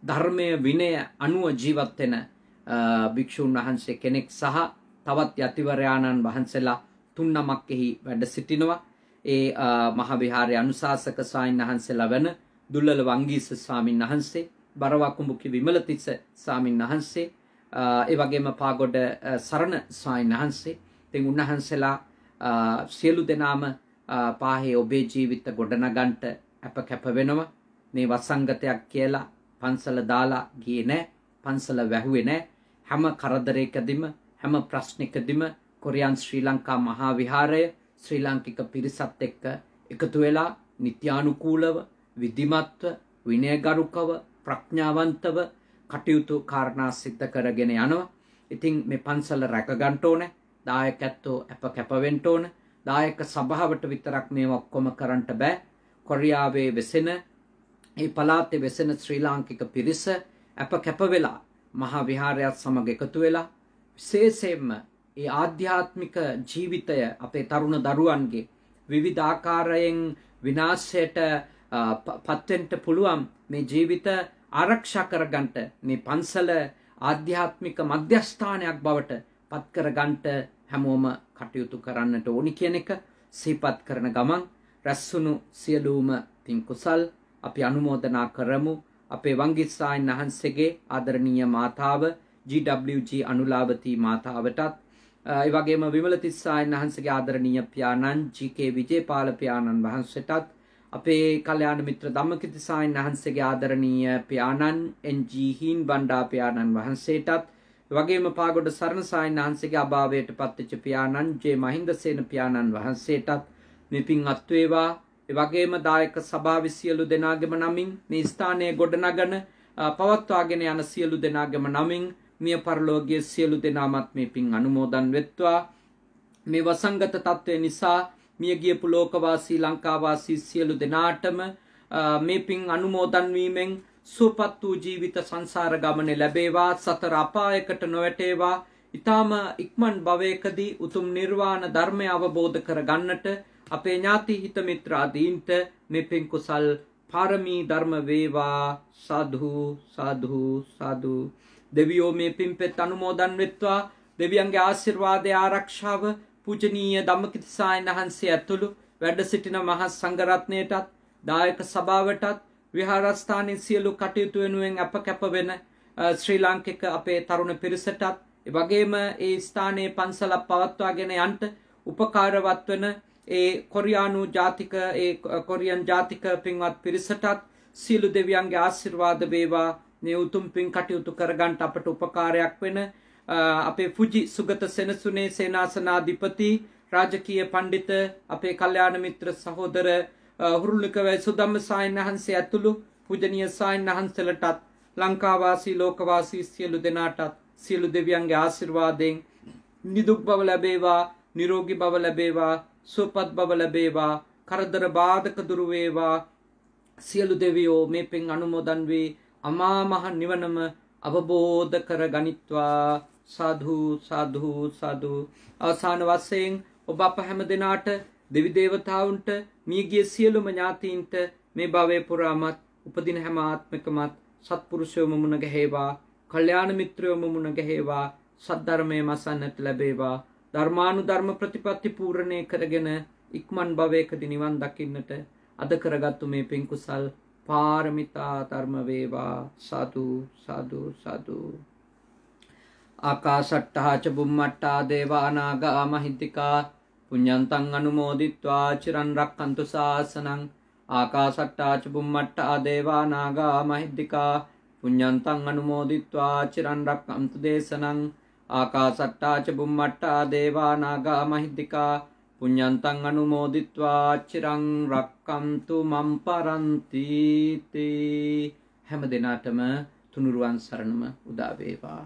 ධර්මයේ විනය අනුව ජීවත් වෙන භික්‍ෂූන් වහන්සේ කෙනෙක් සහ තවත් යතිවරයාණන් වහන්සලා තුන්නමක් එහි වැඩ සිටිනවා ඒ මහවිහාරය අනුසාසක ස්වාමීන් වහන්සලා වන දුල්ලල වංගීස ස්වාමීන් වහන්සේ බරවක්කුඹුකි විමලතිස්ස ස්වාමීන් වහන්සේ ඒ වගේම පාගොඩ සරණ ස්වාමීන් වහන්සේ ඉතින් උන්වහන්සලා සියලු දෙනාම පාහේ ඔබේ ජීවිත ගොඩනගන්ට අප කැප වෙනවා මේ වසංගතයක් කියලා පන්සල දාලා ගියේ නැහැ පන්සල වැහුවේ නැහැ හැම කරදරයකදීම හැම ප්‍රශ්නකදීම කොරියන් ශ්‍රී ලංකා මහා විහාරය ශ්‍රී ලාංකික පිරිසත් එක්ක එකතු වෙලා නිත්‍යානුකූලව විධිමත්ව විනයගරුකව ප්‍රඥාවන්තව කටයුතු කාරණා සිද්ධ කරගෙන යනවා. ඉතින් මේ පන්සල රැකගන්න ඕනේ. දායකත්වෝ අප කැපවෙන්න ඕනේ. දායක සභාවට විතරක් මේවා ඔක්කොම කරන්න බෑ. කොරියාවේ වෙසෙන ඒ පළාතේ වෙසෙන ශ්‍රී ලාංකික පිරිස අප කැප වෙලා මහා විහාරයත් සමග එකතු වෙලා විශේෂයෙන්ම ඒ ආධ්‍යාත්මික ජීවිතය අපේ තරුණ දරුවන්ගේ විවිධාකාරයෙන් විනාශයට පත්වෙන්ට පුළුවන් මේ ජීවිත ආරක්ෂා කරගන්නට මේ පන්සල ආධ්‍යාත්මික මධ්‍යස්ථානයක් බවට පත් කරගන්නට හැමෝම කටයුතු කරන්නට ඕනි කියන එක සිහිපත් කරන ගමන් රැස්සුණු සියලුම පින් කුසල් අපි අනුමෝදනා කරමු අපේ වංගිස්සායන් වහන්සේගේ ආදරණීය මාතාව GWG අනුලාවති මාතාවටත් ඒ වගේම විමලතිස්සායන් වහන්සේගේ ආදරණීය පියාණන් GK විජේපාල පියාණන් වහන්සේටත් අපේ කල්යාණ මිත්‍ර ධම්මකිතිසායන් වහන්සේගේ ආදරණීය පියාණන් NG හීන් බණ්ඩා පියාණන් වහන්සේටත් වගේම පාගොඩ සරණ සායන් වහන්සේගේ අභාවයට පත්වෙච්ච පියාණන් ජේ මහින්දසේන පියාණන් වහන්සේටත් මේ පින් අත්වේවා එවගේම දායක සභාව සියලු දෙනාගම නමින් මේ ස්ථානය ගොඩනගන පවත්වාගෙන යන සියලු දෙනාගම නමින් මිය පරලෝකයේ සියලු දෙනාමත් මේ පින් අනුමෝදන් වෙත්වා මේ වසංගත තත්ත්වය නිසා මිය ගියපු ලෝකවාසී ලංකාවාසී සියලු දෙනාටම මේ පින් අනුමෝදන් වීමෙන් සුවපත් වූ ජීවිත සංසාර ගමනේ ලැබේවා සතර අපායකට නොවැටේවා ඊටාම ඉක්මන් භවයකදී උතුම් නිර්වාණ ධර්මය අවබෝධ කර ගන්නට අපේ ඥාති හිත මිත්‍රාදීන්ට මේ පින් කුසල් පාරමී ධර්ම වේවා සාදු සාදු සාදු දෙවියෝ මේ පින් පෙත් අනුමෝදන් වෙත්වා දෙවියන්ගේ ආශිර්වාදය ආරක්ෂාව පූජනීය ධම්මකිතිසායන වහන්සේ ඇතුළු වැඩ සිටින මහ සංඝරත්නයටත් දායක සභාවටත් විහාරස්ථානයේ සියලු කටයුතු වෙනුවෙන් අප කැප වෙන ශ්‍රී ලාංකික අපේ තරුණ පිරිසටත් වගේම ඒ ස්ථානයේ පන්සලක් පවත්වාගෙන යන්ට උපකාරවත් වන ඒ කොරියානු ජාතික ඒ කොරියන් ජාතික පින්වත් පිරිසටත් සීලු දෙවියන්ගේ ආශිර්වාද වේවා මේ උතුම් පින් කටයුතු කරගන්න අපට උපකාරයක් වෙන අපේ ෆුජි සුගත සෙනසුනේ සේනාසනාධිපති රාජකීය පඬිත අපේ කල්යාණ මිත්‍ර සහෝදර හුරුලිකවයි සුදම්ම සායන් වහන්සේ ඇතුළු පූජනීය සායන් වහන්සේලටත් ලංකාවාසී ලෝකවාසී සියලු දෙනාටත් සියලු දෙවියන්ගේ ආශිර්වාදයෙන් නිදුක් බව ලැබේවා නිරෝගී බව ලැබේවා සුවපත් බව ලැබේවා කරදර බාධක දුරුවේවා සියලු දෙවියෝ මේ පෙන් අනුමෝදන් වී අමාමහ නිවනම අවබෝධ කර ගනිත්වා සාධූ සාධූ සාධූ අවසාන වස්සයෙන් ඔබ අප හැම දෙනාට දෙවිදේවතාවුන්ට මියගිය සියලුම ඥාතීන්ට මේ භවය පුරාමත් උපදින හැම ආත්මකමත් සත්පුරුෂයෝම මුණ ගැහේවා කල්යාණ මිත්‍රයෝම මුණ ගැහේවා සද්ධර්මය මසන්නට ලැබේවා ධර්මානු ධර්ම ප්‍රතිපත්ති පූරණය කරගෙන ඉක්මන් භවයකදි නිවන් දකින්නට අද කරගත්තු මේ පින්කුසල් පාරමිතා ධර්ම වේවා සතු සතු සතු ආකාශට්ටහා ච බුම්මට්ටා දේවානාගා මහිද්దికා පුඤ්ඤන්තං අනුමෝදිත්වා චිරන් රක්칸තු සාසනං ආකාශට්ටා ච බුම්මට්ටා දේවානාගා මහිද්దికා පුඤ්ඤන්තං අනුමෝදිත්වා චිරන් රක්칸තු දේශනං ආකාසට්ටා ච බුම්මට්ටා දේවා නාග මහිද්దికා පුඤ්ඤන්තං අනුමෝදිත්වා චිරං රක්කන්තු මම් පරන්ති තේ හැම දිනාටම තුනුරුවන් සරණම උදා වේවා